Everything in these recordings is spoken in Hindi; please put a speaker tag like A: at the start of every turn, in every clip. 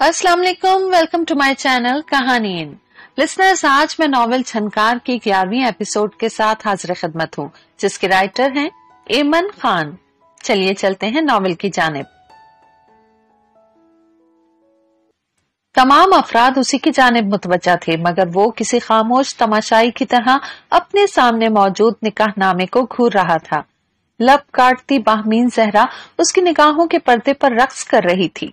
A: Aslam welcome to my channel कहानी इन लिसनर्स आज मैं नॉवल छनकार की ग्यारहवीं एपिसोड के साथ हाजिर खदमत हूँ जिसके राइटर हैं एमन खान चलिए चलते हैं नॉवल की जानब तमाम अफराद उसी की जानब मुतवजा थे मगर वो किसी खामोश तमाशाई की तरह अपने सामने मौजूद निकाह नामे को घूर रहा था लब काटती बाहमीन जहरा उसकी निगाहों के पर्दे पर रक्स कर रही थी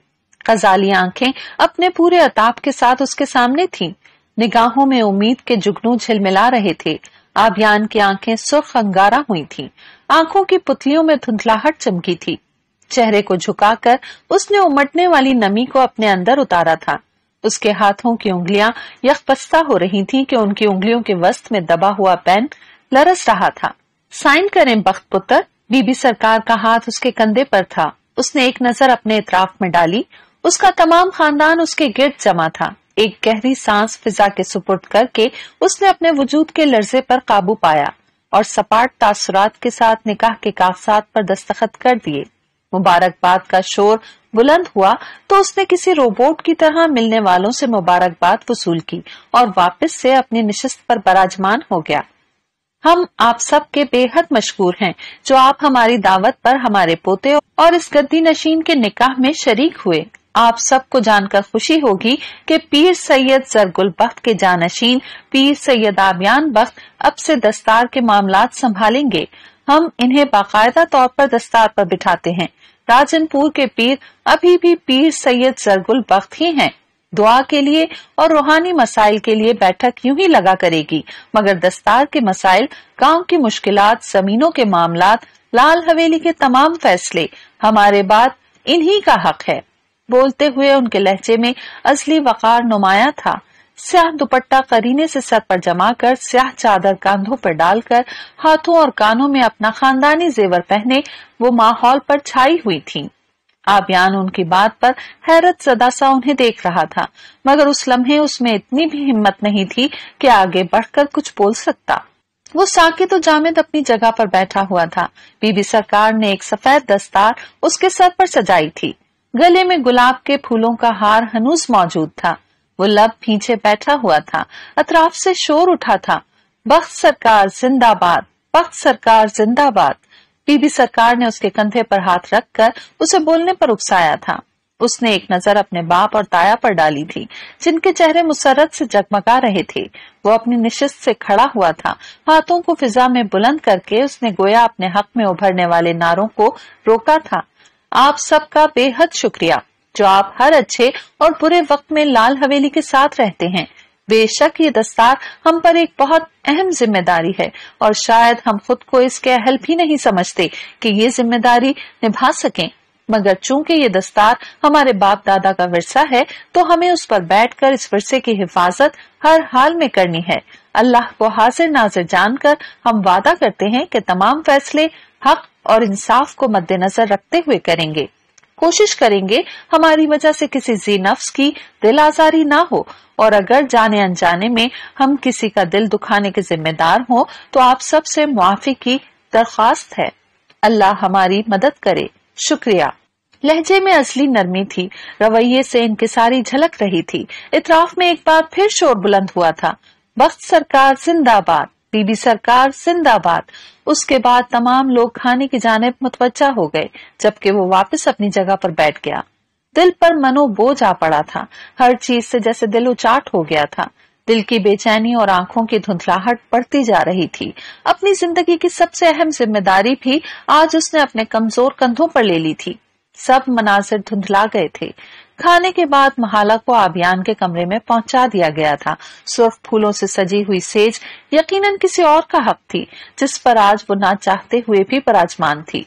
A: गजाली आंखें अपने पूरे अताप के साथ उसके सामने थीं। निगाहों में उम्मीद के जुगनू झिलमिला रहे थे आभियान की आंखें सुर्ख अंगारा हुई थीं। आंखों की पुतलियों में धुंधलाहट चमकी थी चेहरे को झुकाकर उसने उमटने वाली नमी को अपने अंदर उतारा था उसके हाथों की उंगलियां यखपस्ता हो रही थीं कि उनकी उंगलियों के वस्त में दबा हुआ पेन लरस रहा था साइन करें बख्त पुत्र बीबी सरकार का हाथ उसके कंधे पर था उसने एक नजर अपने इतराफ में डाली उसका तमाम खानदान उसके गिर्द जमा था एक गहरी सांस फिजा के सुपुर्द करके उसने अपने वजूद के लर्जे पर काबू पाया और सपाट तासुरात के साथ निकाह के कागजात पर दस्तखत कर दिए मुबारकबाद का शोर बुलंद हुआ तो उसने किसी रोबोट की तरह मिलने वालों से मुबारकबाद वसूल की और वापस से अपनी निशस्त पर बराजमान हो गया हम आप सब के बेहद मशहूर हैं जो आप हमारी दावत पर हमारे पोते और इस गद्दी नशीन के निकाह में शरीक हुए आप सबको जानकर खुशी होगी कि पीर सैयद जरगुल बख्त के जानशीन पीर सैयद आबियान बख्त अब से दस्तार के मामला संभालेंगे हम इन्हें बाकायदा तौर पर दस्तार पर बिठाते हैं राजनपुर के पीर अभी भी पीर सैयद जरगुल बख्त ही हैं। दुआ के लिए और रूहानी मसाइल के लिए बैठक यूं ही लगा करेगी मगर दस्तार के मसाइल गांव की मुश्किलात जमीनों के मामला लाल हवेली के तमाम फैसले हमारे बाद इन्हीं का हक है बोलते हुए उनके लहजे में असली वकार नुमाया था स्याह दुपट्टा करीने से सर पर जमा कर स्याह चादर कंधों पर डालकर हाथों और कानों में अपना खानदानी जेवर पहने वो माहौल पर छाई हुई थी आबियान उनकी बात पर हैरत सदा सा उन्हें देख रहा था मगर उस लम्हे उसमें इतनी भी हिम्मत नहीं थी कि आगे बढ़कर कुछ बोल सकता वो साकेत तो जामेद अपनी जगह पर बैठा हुआ था बीबी सरकार ने एक सफेद दस्तार उसके सर पर सजाई थी गले में गुलाब के फूलों का हार हनुस मौजूद था वो लब पीछे बैठा हुआ था अतराफ से शोर उठा था बख्त सरकार जिंदाबाद बख्त सरकार जिंदाबाद बीबी सरकार ने उसके कंधे पर हाथ रखकर उसे बोलने पर उकसाया था उसने एक नजर अपने बाप और ताया पर डाली थी जिनके चेहरे मुसरत से जगमगा रहे थे वो अपनी निश्चित से खड़ा हुआ था हाथों को फिजा में बुलंद करके उसने गोया अपने हक में उभरने वाले नारों को रोका था आप सबका बेहद शुक्रिया जो आप हर अच्छे और बुरे वक्त में लाल हवेली के साथ रहते हैं बेशक ये दस्तार हम पर एक बहुत अहम जिम्मेदारी है और शायद हम खुद को इसके अहल भी नहीं समझते कि ये जिम्मेदारी निभा सकें मगर चूंकि ये दस्तार हमारे बाप दादा का विरसा है तो हमें उस पर बैठकर इस वर्षे की हिफाजत हर हाल में करनी है अल्लाह को हाजिर नाजिर जानकर हम वादा करते हैं कि तमाम फैसले हक और इंसाफ को मद्देनजर रखते हुए करेंगे कोशिश करेंगे हमारी वजह से किसी जी नफ्स की दिल आजारी ना हो और अगर जाने अनजाने में हम किसी का दिल दुखाने के जिम्मेदार हो तो आप सबसे मुआफी की दरख्वास्त है अल्लाह हमारी मदद करे शुक्रिया लहजे में असली नरमी थी रवैये से इनकी सारी झलक रही थी इतराफ में एक बार फिर शोर बुलंद हुआ था वक्त सरकार जिंदाबाद बीबी सरकार जिंदाबाद उसके बाद तमाम लोग खाने की जानब मुतवजा हो गए जबकि वो वापस अपनी जगह पर बैठ गया दिल पर मनो बोझ आ पड़ा था हर चीज से जैसे दिल उचाट हो गया था दिल की बेचैनी और आंखों की धुंधलाहट बढ़ती जा रही थी अपनी जिंदगी की सबसे अहम जिम्मेदारी भी आज उसने अपने कमजोर कंधों पर ले ली थी सब मनाजिर धुंधला गए थे खाने के बाद महाला को अभियान के कमरे में पहुंचा दिया गया था सुर्ख फूलों से सजी हुई सेज यकीनन किसी और का हक थी जिस पर आज वो ना चाहते हुए भी पराजमान थी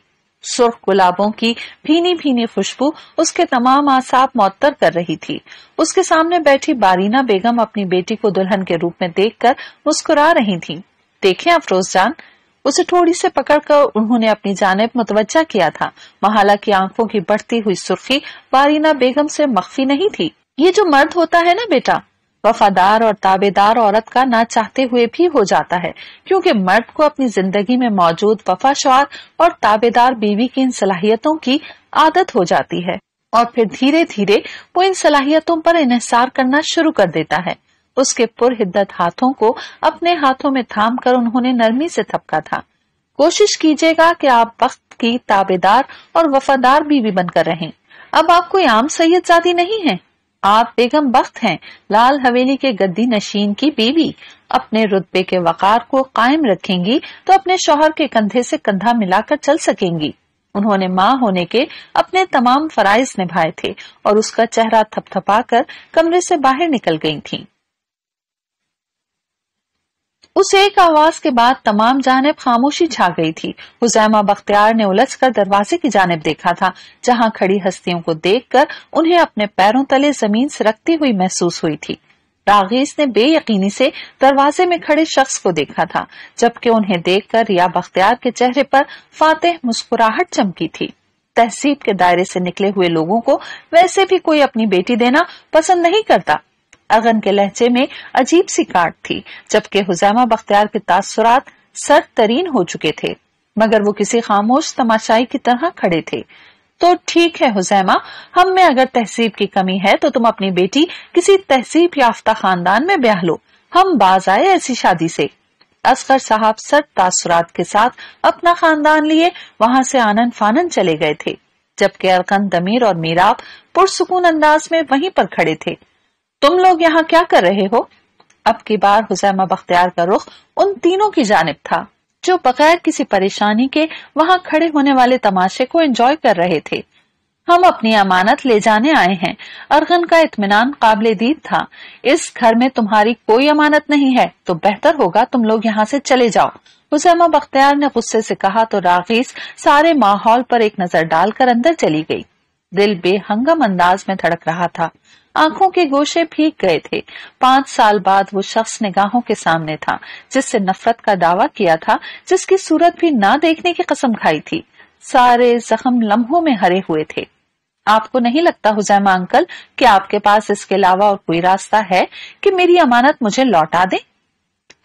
A: सुर्ख गुलाबों की भीनी भीनी खुशबू उसके तमाम आसाब मुत्तर कर रही थी उसके सामने बैठी बारीना बेगम अपनी बेटी को दुल्हन के रूप में देखकर मुस्कुरा रही थी देखें अफरोज जान उसे थोड़ी से पकड़कर उन्होंने अपनी जानब मुतवजा किया था महाला की आंखों की बढ़ती हुई सुर्खी वारीना बेगम से मख्फी नहीं थी ये जो मर्द होता है ना बेटा वफादार और ताबेदार औरत का ना चाहते हुए भी हो जाता है क्योंकि मर्द को अपनी जिंदगी में मौजूद वफाशार और ताबेदार बीवी की इन सलाहियतों की आदत हो जाती है और फिर धीरे धीरे वो इन सलाहियतों पर इन्हसार करना शुरू कर देता है उसके पुरहिद्दत हाथों को अपने हाथों में थाम कर उन्होंने नरमी से थपका था कोशिश कीजिएगा कि आप वक्त की ताबेदार और वफादार बीवी बनकर रहें। अब आप कोई आम सैयदजादी नहीं है आप बेगम वक्त हैं लाल हवेली के गद्दी नशीन की बीवी अपने रुतबे के वकार को कायम रखेंगी तो अपने शोहर के कंधे से कंधा मिलाकर चल सकेंगी उन्होंने माँ होने के अपने तमाम फराइज निभाए थे और उसका चेहरा थपथपा कर कमरे से बाहर निकल गई थी उस एक आवाज के बाद तमाम जानब खामोशी छा गई थी हुजैमा बख्तियार ने उलझ कर दरवाजे की जानब देखा था जहाँ खड़ी हस्तियों को देख कर उन्हें अपने पैरों तले जमीन से रखती हुई महसूस हुई थी रागीस ने बेयकीनी से दरवाजे में खड़े शख्स को देखा था जबकि उन्हें देखकर रिया बख्तियार के चेहरे पर फातेह मुस्कुराहट चमकी थी तहसीब के दायरे से निकले हुए लोगों को वैसे भी कोई अपनी बेटी देना पसंद नहीं करता अगन के लहजे में अजीब सी काट थी जबकि हुजामा बख्तियार के तासुरात सर तरीन हो चुके थे मगर वो किसी खामोश तमाशाई की तरह खड़े थे तो ठीक है हुजैमा हम में अगर तहसीब की कमी है तो तुम अपनी बेटी किसी तहसीब याफ्ता खानदान में ब्याह लो हम बाज आए ऐसी शादी से असगर साहब सर तासुरात के साथ अपना खानदान लिए वहां से आनंद फानन चले गए थे जबकि अरकन दमीर और मीराब पुरसकून अंदाज में वहीं पर खड़े थे तुम लोग यहाँ क्या कर रहे हो अब की बार हुसैमा बख्तियार का रुख उन तीनों की जानब था जो बगैर किसी परेशानी के वहाँ खड़े होने वाले तमाशे को एंजॉय कर रहे थे हम अपनी अमानत ले जाने आए हैं अर्गन का इतमान काबिल दीद था इस घर में तुम्हारी कोई अमानत नहीं है तो बेहतर होगा तुम लोग यहाँ से चले जाओ हुसैमा बख्तियार ने गुस्से से कहा तो रागीस सारे माहौल पर एक नजर डालकर अंदर चली गई दिल बेहंगम अंदाज में धड़क रहा था आंखों के गोशे भीग गए थे पांच साल बाद वो शख्स निगाहों के सामने था जिससे नफरत का दावा किया था जिसकी सूरत भी ना देखने की कसम खाई थी सारे जख्म लम्हों में हरे हुए थे आपको नहीं लगता हुजैमा अंकल कि आपके पास इसके अलावा और कोई रास्ता है कि मेरी अमानत मुझे लौटा दें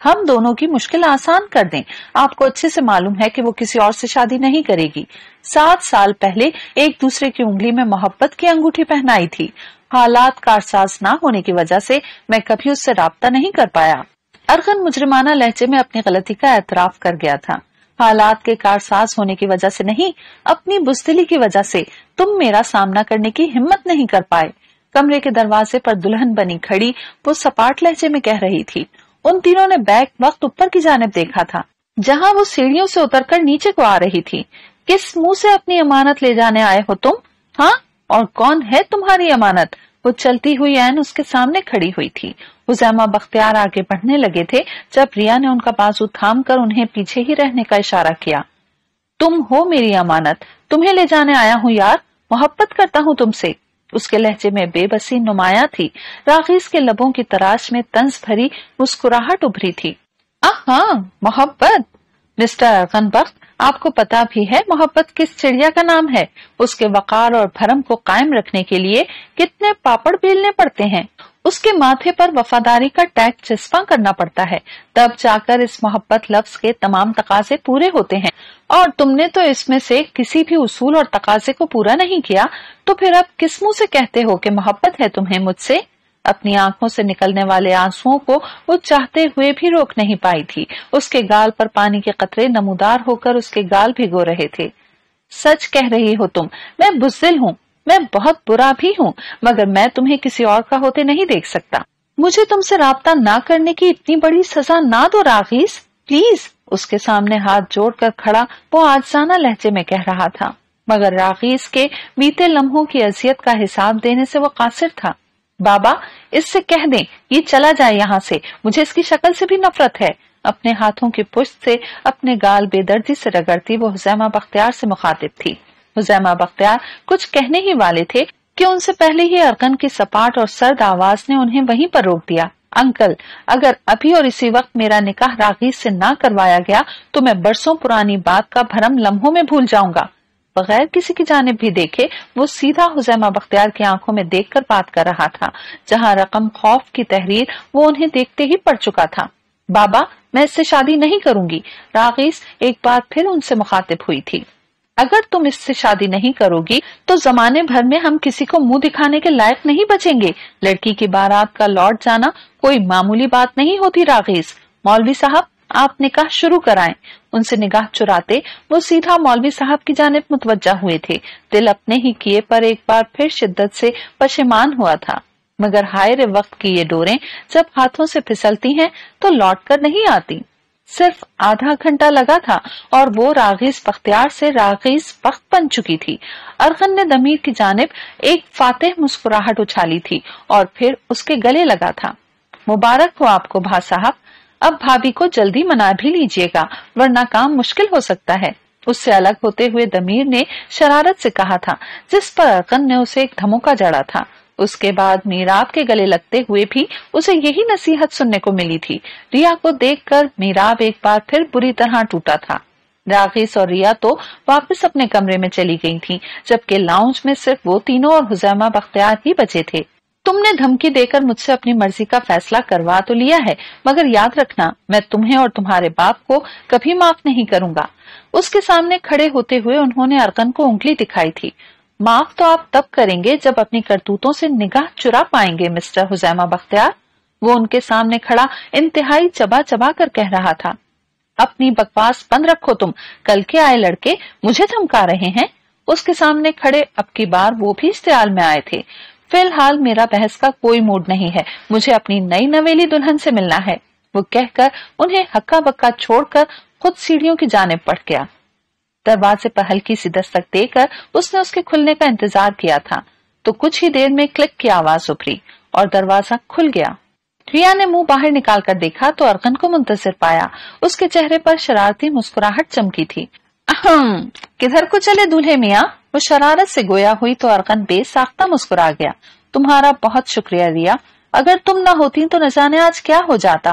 A: हम दोनों की मुश्किल आसान कर दें आपको अच्छे से मालूम है कि वो किसी और से शादी नहीं करेगी सात साल पहले एक दूसरे की उंगली में मोहब्बत की अंगूठी पहनाई थी हालात कारसाज न होने की वजह से मैं कभी उससे रबता नहीं कर पाया अरगन मुजरमाना लहजे में अपनी गलती का एतराफ कर गया था हालात के कारसाज होने की वजह से नहीं अपनी बुजदिली की वजह से तुम मेरा सामना करने की हिम्मत नहीं कर पाए कमरे के दरवाजे पर दुल्हन बनी खड़ी वो सपाट लहजे में कह रही थी उन तीनों ने बैग वक्त ऊपर की जानब देखा था जहाँ वो सीढ़ियों से उतरकर नीचे को आ रही थी किस मुंह से अपनी अमानत ले जाने आए हो तुम हाँ और कौन है तुम्हारी अमानत वो चलती हुई एन उसके सामने खड़ी हुई थी हुजैमा बख्तियार आगे बढ़ने लगे थे जब रिया ने उनका बाजू थाम कर उन्हें पीछे ही रहने का इशारा किया तुम हो मेरी अमानत तुम्हें ले जाने आया हूँ यार मोहब्बत करता हूँ तुमसे उसके लहजे में बेबसी नुमाया थी राखीज के लबों की तराश में तंज भरी मुस्कुराहट उभरी थी आह मोहब्बत मिस्टर अगनबख्त आपको पता भी है मोहब्बत किस चिड़िया का नाम है उसके वकार और भरम को कायम रखने के लिए कितने पापड़ बेलने पड़ते हैं उसके माथे पर वफादारी का टैग चस्पा करना पड़ता है तब जाकर इस मोहब्बत लफ्ज के तमाम तकाजे पूरे होते हैं और तुमने तो इसमें से किसी भी उसूल और तकाजे को पूरा नहीं किया तो फिर अब किस मुँह ऐसी कहते हो कि मोहब्बत है तुम्हें मुझसे अपनी आंखों से निकलने वाले आंसुओं को वो चाहते हुए भी रोक नहीं पाई थी उसके गाल पर पानी के कतरे नमूदार होकर उसके गाल भिगो रहे थे सच कह रही हो तुम मैं बुजिल हूँ मैं बहुत बुरा भी हूँ मगर मैं तुम्हें किसी और का होते नहीं देख सकता मुझे तुमसे रहा ना करने की इतनी बड़ी सजा ना दो राखीस प्लीज उसके सामने हाथ जोड़कर खड़ा वो आजाना लहजे में कह रहा था मगर राखीस के बीते लम्हों की अजियत का हिसाब देने से वो कासिर था बाबा इससे कह दें ये चला जाए यहाँ से मुझे इसकी शक्ल से भी नफरत है अपने हाथों की पुष्ट से अपने गाल बेदर्दी से रगड़ती वो हुजैमा बख्तियार से मुखातिब थी हुजैमा बख्तियार कुछ कहने ही वाले थे कि उनसे पहले ही अरकन की सपाट और सर्द आवाज ने उन्हें वहीं पर रोक दिया अंकल अगर अभी और इसी वक्त मेरा निकाह रागी से ना करवाया गया तो मैं बरसों पुरानी बात का भरम लम्हों में भूल जाऊंगा बगैर किसी की जानब भी देखे वो सीधा हुजैमा बख्तियार की आंखों में देखकर बात कर रहा था जहां रकम खौफ की तहरीर वो उन्हें देखते ही पड़ चुका था बाबा मैं इससे शादी नहीं करूंगी रागीस एक बार फिर उनसे मुखातिब हुई थी अगर तुम इससे शादी नहीं करोगी तो जमाने भर में हम किसी को मुंह दिखाने के लायक नहीं बचेंगे लड़की की बारात का लौट जाना कोई मामूली बात नहीं होती रागीस मौलवी साहब आप निकाह शुरू कराएं उनसे निगाह चुराते वो सीधा मौलवी साहब की जानब मुतवजा हुए थे दिल अपने ही किए पर एक बार फिर शिद्दत से पशेमान हुआ था मगर हायर वक्त की ये डोरें जब हाथों से फिसलती हैं तो लौट कर नहीं आती सिर्फ आधा घंटा लगा था और वो रागीज पख्तियार से रागीज पख्त बन चुकी थी अरगन ने दमीर की जानब एक फातेह मुस्कुराहट उछाली थी और फिर उसके गले लगा था मुबारक हो आपको भा साहब अब भाभी को जल्दी मना भी लीजिएगा वरना काम मुश्किल हो सकता है उससे अलग होते हुए दमीर ने शरारत से कहा था जिस पर अरकन ने उसे एक धमोका जड़ा था उसके बाद मीराब के गले लगते हुए भी उसे यही नसीहत सुनने को मिली थी रिया को देखकर मीराब एक बार फिर बुरी तरह टूटा था राकेश और रिया तो वापस अपने कमरे में चली गई थीं, जबकि लाउंज में सिर्फ वो तीनों और हुजैमा बख्तियार ही बचे थे तुमने धमकी देकर मुझसे अपनी मर्जी का फैसला करवा तो लिया है मगर याद रखना मैं तुम्हें और तुम्हारे बाप को कभी माफ नहीं करूंगा उसके सामने खड़े होते हुए उन्होंने अर्कन को उंगली दिखाई थी माफ तो आप तब करेंगे जब अपनी करतूतों से निगाह चुरा पाएंगे मिस्टर हुजैमा बख्तियार वो उनके सामने खड़ा इंतहाई चबा चबा कर कह रहा था अपनी बकवास बंद रखो तुम कल के आए लड़के मुझे धमका रहे हैं उसके सामने खड़े अब की बार वो भी इस्तेमाल में आए थे फिलहाल मेरा बहस का कोई मूड नहीं है मुझे अपनी नई नवेली दुल्हन से मिलना है वो कहकर उन्हें हक्का बक्का छोड़कर खुद सीढ़ियों की जाने पड़ गया दरवाजे पर हल्की सी दस्तक देकर उसने उसके खुलने का इंतजार किया था तो कुछ ही देर में क्लिक की आवाज उभरी और दरवाजा खुल गया रिया ने मुंह बाहर निकाल कर देखा तो अर्गन को मुंतजर पाया उसके चेहरे पर शरारती मुस्कुराहट चमकी थी किधर को चले दूल्हे मिया वो शरारत से गोया हुई तो अरकन बेसाख्ता मुस्कुरा गया तुम्हारा बहुत शुक्रिया रिया अगर तुम ना होती तो न जाने आज क्या हो जाता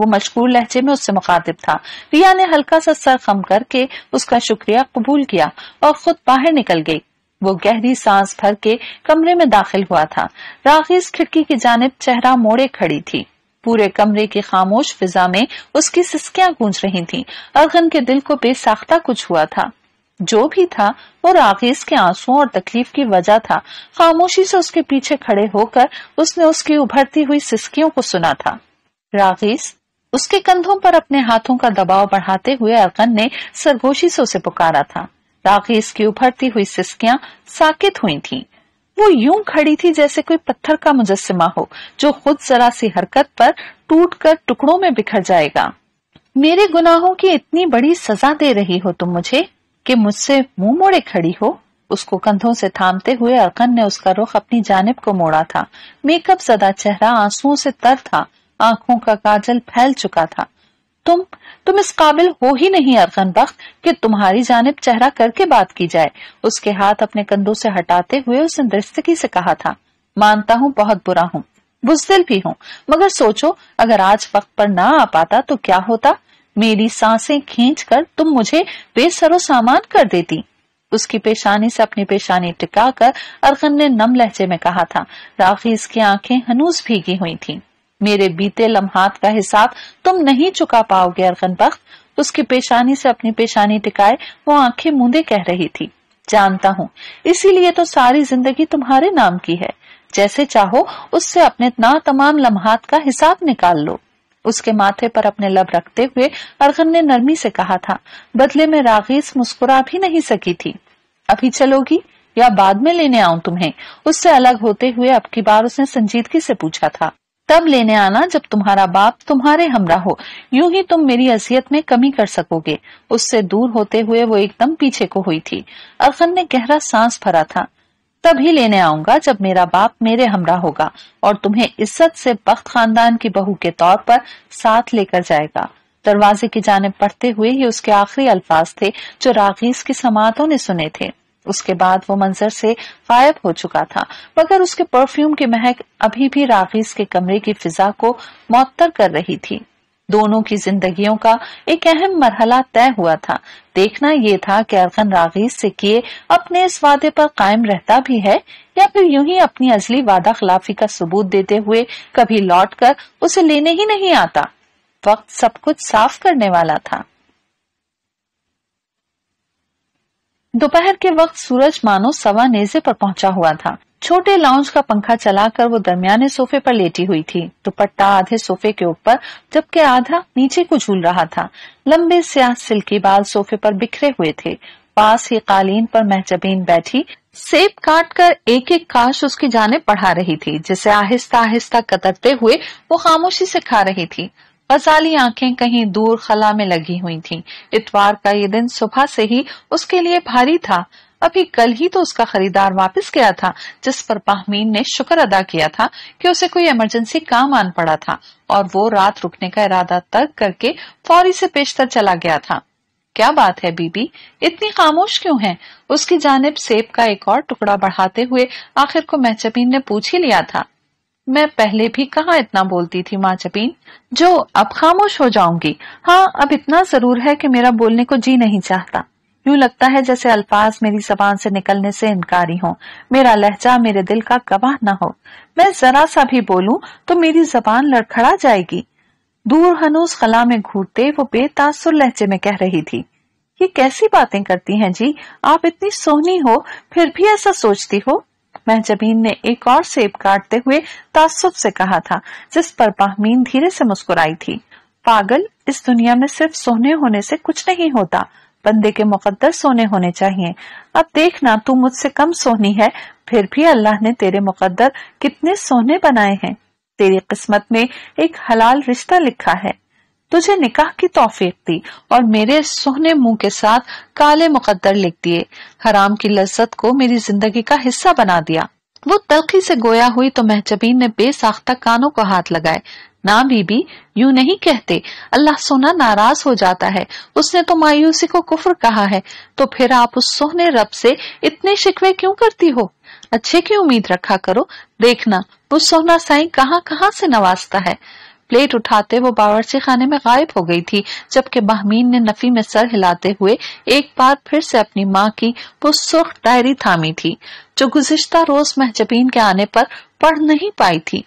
A: वो मशकूर लहजे में उससे मुखातिब था रिया ने हल्का सा सर खम करके उसका शुक्रिया कबूल किया और खुद बाहर निकल गई वो गहरी सांस भर के कमरे में दाखिल हुआ था राखीज खिड़की की जानब चेहरा मोड़े खड़ी थी पूरे कमरे की खामोश फिजा में उसकी सिस्कियां गूंज रही थीं। अरगन के दिल को बेसाख्ता कुछ हुआ था जो भी था वो राकेश के आंसुओं और तकलीफ की वजह था खामोशी से उसके पीछे खड़े होकर उसने उसकी उभरती हुई सिस्कियों को सुना था राकेश उसके कंधों पर अपने हाथों का दबाव बढ़ाते हुए अरकन ने सरगोशी से उसे पुकारा था राकेश की उभरती हुई सिस्कियां साकित हुई थी वो यूं खड़ी थी जैसे कोई पत्थर का मुजस्मा हो जो खुद जरा सी हरकत पर टूट कर टुकड़ों में बिखर जाएगा मेरे गुनाहों की इतनी बड़ी सजा दे रही हो तुम मुझे कि मुझसे मुंह मोड़े खड़ी हो उसको कंधों से थामते हुए अरकन ने उसका रुख अपनी जानब को मोड़ा था मेकअप सदा चेहरा आंसुओं से तर था आंखों का काजल फैल चुका था तुम तुम इस काबिल हो ही नहीं अरकन बख्त कि तुम्हारी जानब चेहरा करके बात की जाए उसके हाथ अपने कंधों से हटाते हुए उसने दृष्टि से कहा था मानता हूँ बहुत बुरा हूँ बुजदिल भी हूँ मगर सोचो अगर आज वक्त पर ना आ पाता तो क्या होता मेरी सांसें खींचकर तुम मुझे बेसरो सामान कर देती उसकी पेशानी से अपनी पेशानी टिकाकर अरगन ने नम लहजे में कहा था राखीज की आंखें हनूस भीगी हुई थीं। मेरे बीते लम्हात का हिसाब तुम नहीं चुका पाओगे अरगन बख्त उसकी पेशानी से अपनी पेशानी टिकाए वो आंखें मूंदे कह रही थी जानता हूँ इसीलिए तो सारी जिंदगी तुम्हारे नाम की है जैसे चाहो उससे अपने ना तमाम लम्हात का हिसाब निकाल लो उसके माथे पर अपने लब रखते हुए अरगन ने नरमी से कहा था बदले में रागीस मुस्कुरा भी नहीं सकी थी अभी चलोगी या बाद में लेने आऊं तुम्हें उससे अलग होते हुए अब की बार उसने संजीदगी से पूछा था तब लेने आना जब तुम्हारा बाप तुम्हारे हमरा हो यूं ही तुम मेरी असियत में कमी कर सकोगे उससे दूर होते हुए वो एकदम पीछे को हुई थी अरखन ने गहरा सांस भरा था तभी लेने आऊंगा जब मेरा बाप मेरे हमरा होगा और तुम्हें इज्जत से बख्त खानदान की बहू के तौर पर साथ लेकर जाएगा दरवाजे की जानब पढ़ते हुए ही उसके आखिरी अल्फाज थे जो रागीज की समातों ने सुने थे उसके बाद वो मंजर से गायब हो चुका था मगर उसके परफ्यूम की महक अभी भी रागीज के कमरे की फिजा को मअतर कर रही थी दोनों की जिंदगियों का एक अहम मरहला तय हुआ था देखना ये था कि अरगन रागीज से किए अपने इस वादे पर कायम रहता भी है या फिर यूं ही अपनी असली वादा खिलाफी का सबूत देते हुए कभी लौटकर उसे लेने ही नहीं आता वक्त सब कुछ साफ करने वाला था दोपहर के वक्त सूरज मानो सवा नेजे पर पहुंचा हुआ था छोटे लाउंज का पंखा चलाकर वो दरमियाने सोफे पर लेटी हुई थी दुपट्टा आधे सोफे के ऊपर जबकि आधा नीचे को झूल रहा था लंबे स्याह सिल्की बाल सोफे पर बिखरे हुए थे पास ही कालीन पर महजबीन बैठी सेब काट कर एक एक काश उसकी जाने पढ़ा रही थी जिसे आहिस्ता आहिस्ता कतरते हुए वो खामोशी से खा रही थी गजाली आंखें कहीं दूर खला में लगी हुई थीं। इतवार का ये दिन सुबह से ही उसके लिए भारी था अभी कल ही तो उसका खरीदार वापस गया था जिस पर पाहमीन ने शुक्र अदा किया था कि उसे कोई इमरजेंसी काम आन पड़ा था और वो रात रुकने का इरादा तर्क करके फौरी से पेशतर चला गया था क्या बात है बीबी इतनी खामोश क्यों है उसकी जानब सेब का एक और टुकड़ा बढ़ाते हुए आखिर को महचबीन ने पूछ ही लिया था मैं पहले भी कहा इतना बोलती थी माँ चपीन जो अब खामोश हो जाऊंगी हाँ अब इतना जरूर है कि मेरा बोलने को जी नहीं चाहता यूं लगता है जैसे अल्फाज मेरी जबान से निकलने से इनकारी हो मेरा लहजा मेरे दिल का गवाह न हो मैं जरा सा भी बोलूं तो मेरी जबान लड़खड़ा जाएगी दूर हनूस खला में घूरते वो बेतासुर लहजे में कह रही थी ये कैसी बातें करती हैं जी आप इतनी सोहनी हो फिर भी ऐसा सोचती हो मैं जमीन ने एक और सेब काटते हुए तासुब से कहा था जिस पर बाहमीन धीरे से मुस्कुराई थी पागल इस दुनिया में सिर्फ सोने होने से कुछ नहीं होता बंदे के मुकदस सोने होने चाहिए अब देखना तू मुझसे कम सोनी है फिर भी अल्लाह ने तेरे मुकदर कितने सोने बनाए हैं तेरी किस्मत में एक हलाल रिश्ता लिखा है तुझे निकाह की तोफीक दी और मेरे सोहने मुंह के साथ काले मुकद्दर लिख दिए हराम की लज्जत को मेरी जिंदगी का हिस्सा बना दिया वो तलखी से गोया हुई तो महजबीन ने बेसाख्ता कानों को हाथ लगाए ना बीबी यू नहीं कहते अल्लाह सोना नाराज हो जाता है उसने तो मायूसी को कुफर कहा है तो फिर आप उस सोने रब से इतने शिकवे क्यों करती हो अच्छे की उम्मीद रखा करो देखना वो सोना साई कहाँ कहाँ से नवाजता है प्लेट उठाते वो बावर्ची खाने में गायब हो गई थी जबकि बहमीन ने नफी में सर हिलाते हुए एक बार फिर से अपनी माँ की वो सुख डायरी थामी थी जो गुजश्ता रोज महजबीन के आने पर पढ़ नहीं पाई थी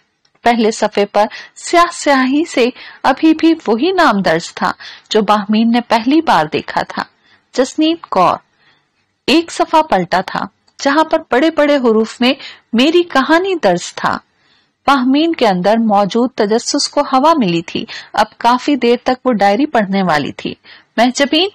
A: पहले सफे पर स्या स्याही से अभी भी वही नाम दर्ज था जो बाहमीन ने पहली बार देखा था जसनीत कौर एक सफा पलटा था जहां पर बड़े बड़े हरूफ में मेरी कहानी दर्ज था बाहमीन के अंदर मौजूद तजस्स को हवा मिली थी अब काफी देर तक वो डायरी पढ़ने वाली थी महजबीन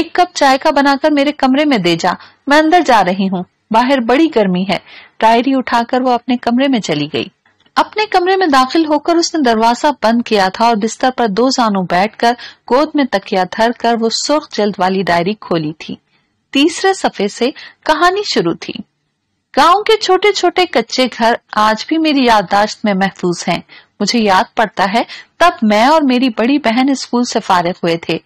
A: एक कप चाय का बनाकर मेरे कमरे में दे जा मैं अंदर जा रही हूँ बाहर बड़ी गर्मी है डायरी उठाकर वो अपने कमरे में चली गई अपने कमरे में दाखिल होकर उसने दरवाजा बंद किया था और बिस्तर पर दो जानों बैठकर गोद में तकिया धर कर वो सुर्ख जल्द वाली डायरी खोली थी तीसरे सफे से कहानी शुरू थी गांव के छोटे छोटे कच्चे घर आज भी मेरी याददाश्त में महफूज हैं। मुझे याद पड़ता है तब मैं और मेरी बड़ी बहन स्कूल से फारिग हुए थे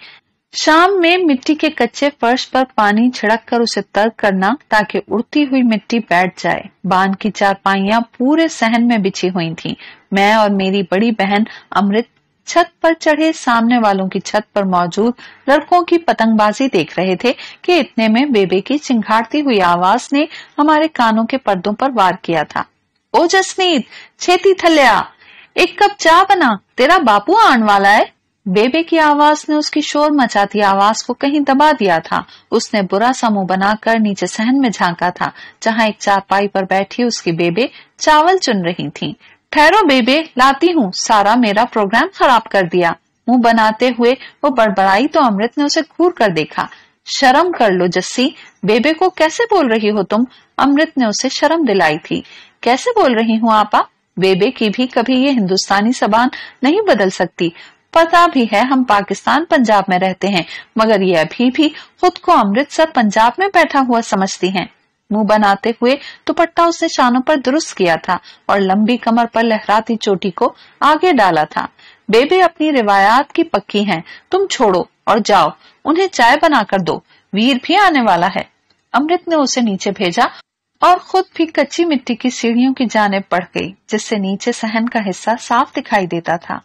A: शाम में मिट्टी के कच्चे फर्श पर पानी छिड़क कर उसे तर्क करना ताकि उड़ती हुई मिट्टी बैठ जाए बांध की पाइया पूरे सहन में बिछी हुई थी मैं और मेरी बड़ी बहन अमृत छत पर चढ़े सामने वालों की छत पर मौजूद लड़कों की पतंगबाजी देख रहे थे कि इतने में बेबे की चिंघाड़ती हुई आवाज ने हमारे कानों के पर्दों पर वार किया था ओ जसनीत छेती थल्या एक कप चाय बना तेरा बापू आने वाला है बेबे की आवाज ने उसकी शोर मचाती आवाज को कहीं दबा दिया था उसने बुरा समूह बनाकर नीचे सहन में झांका था जहां एक चारपाई पर बैठी उसकी बेबे चावल चुन रही थी ठहरो बेबे लाती हूँ सारा मेरा प्रोग्राम खराब कर दिया मुंह बनाते हुए वो बड़बड़ाई तो अमृत ने उसे घूर कर देखा शर्म कर लो जस्सी बेबे को कैसे बोल रही हो तुम अमृत ने उसे शर्म दिलाई थी कैसे बोल रही हूँ आपा बेबे की भी कभी ये हिंदुस्तानी जबान नहीं बदल सकती पता भी है हम पाकिस्तान पंजाब में रहते हैं मगर ये अभी भी खुद को अमृतसर पंजाब में बैठा हुआ समझती हैं। मुंह बनाते हुए दुपट्टा उसने शानों पर दुरुस्त किया था और लंबी कमर पर लहराती चोटी को आगे डाला था बेबे अपनी रिवायात की पक्की हैं, तुम छोड़ो और जाओ उन्हें चाय बनाकर दो वीर भी आने वाला है अमृत ने उसे नीचे भेजा और खुद भी कच्ची मिट्टी की सीढ़ियों की जाने पड़ गई जिससे नीचे सहन का हिस्सा साफ दिखाई देता था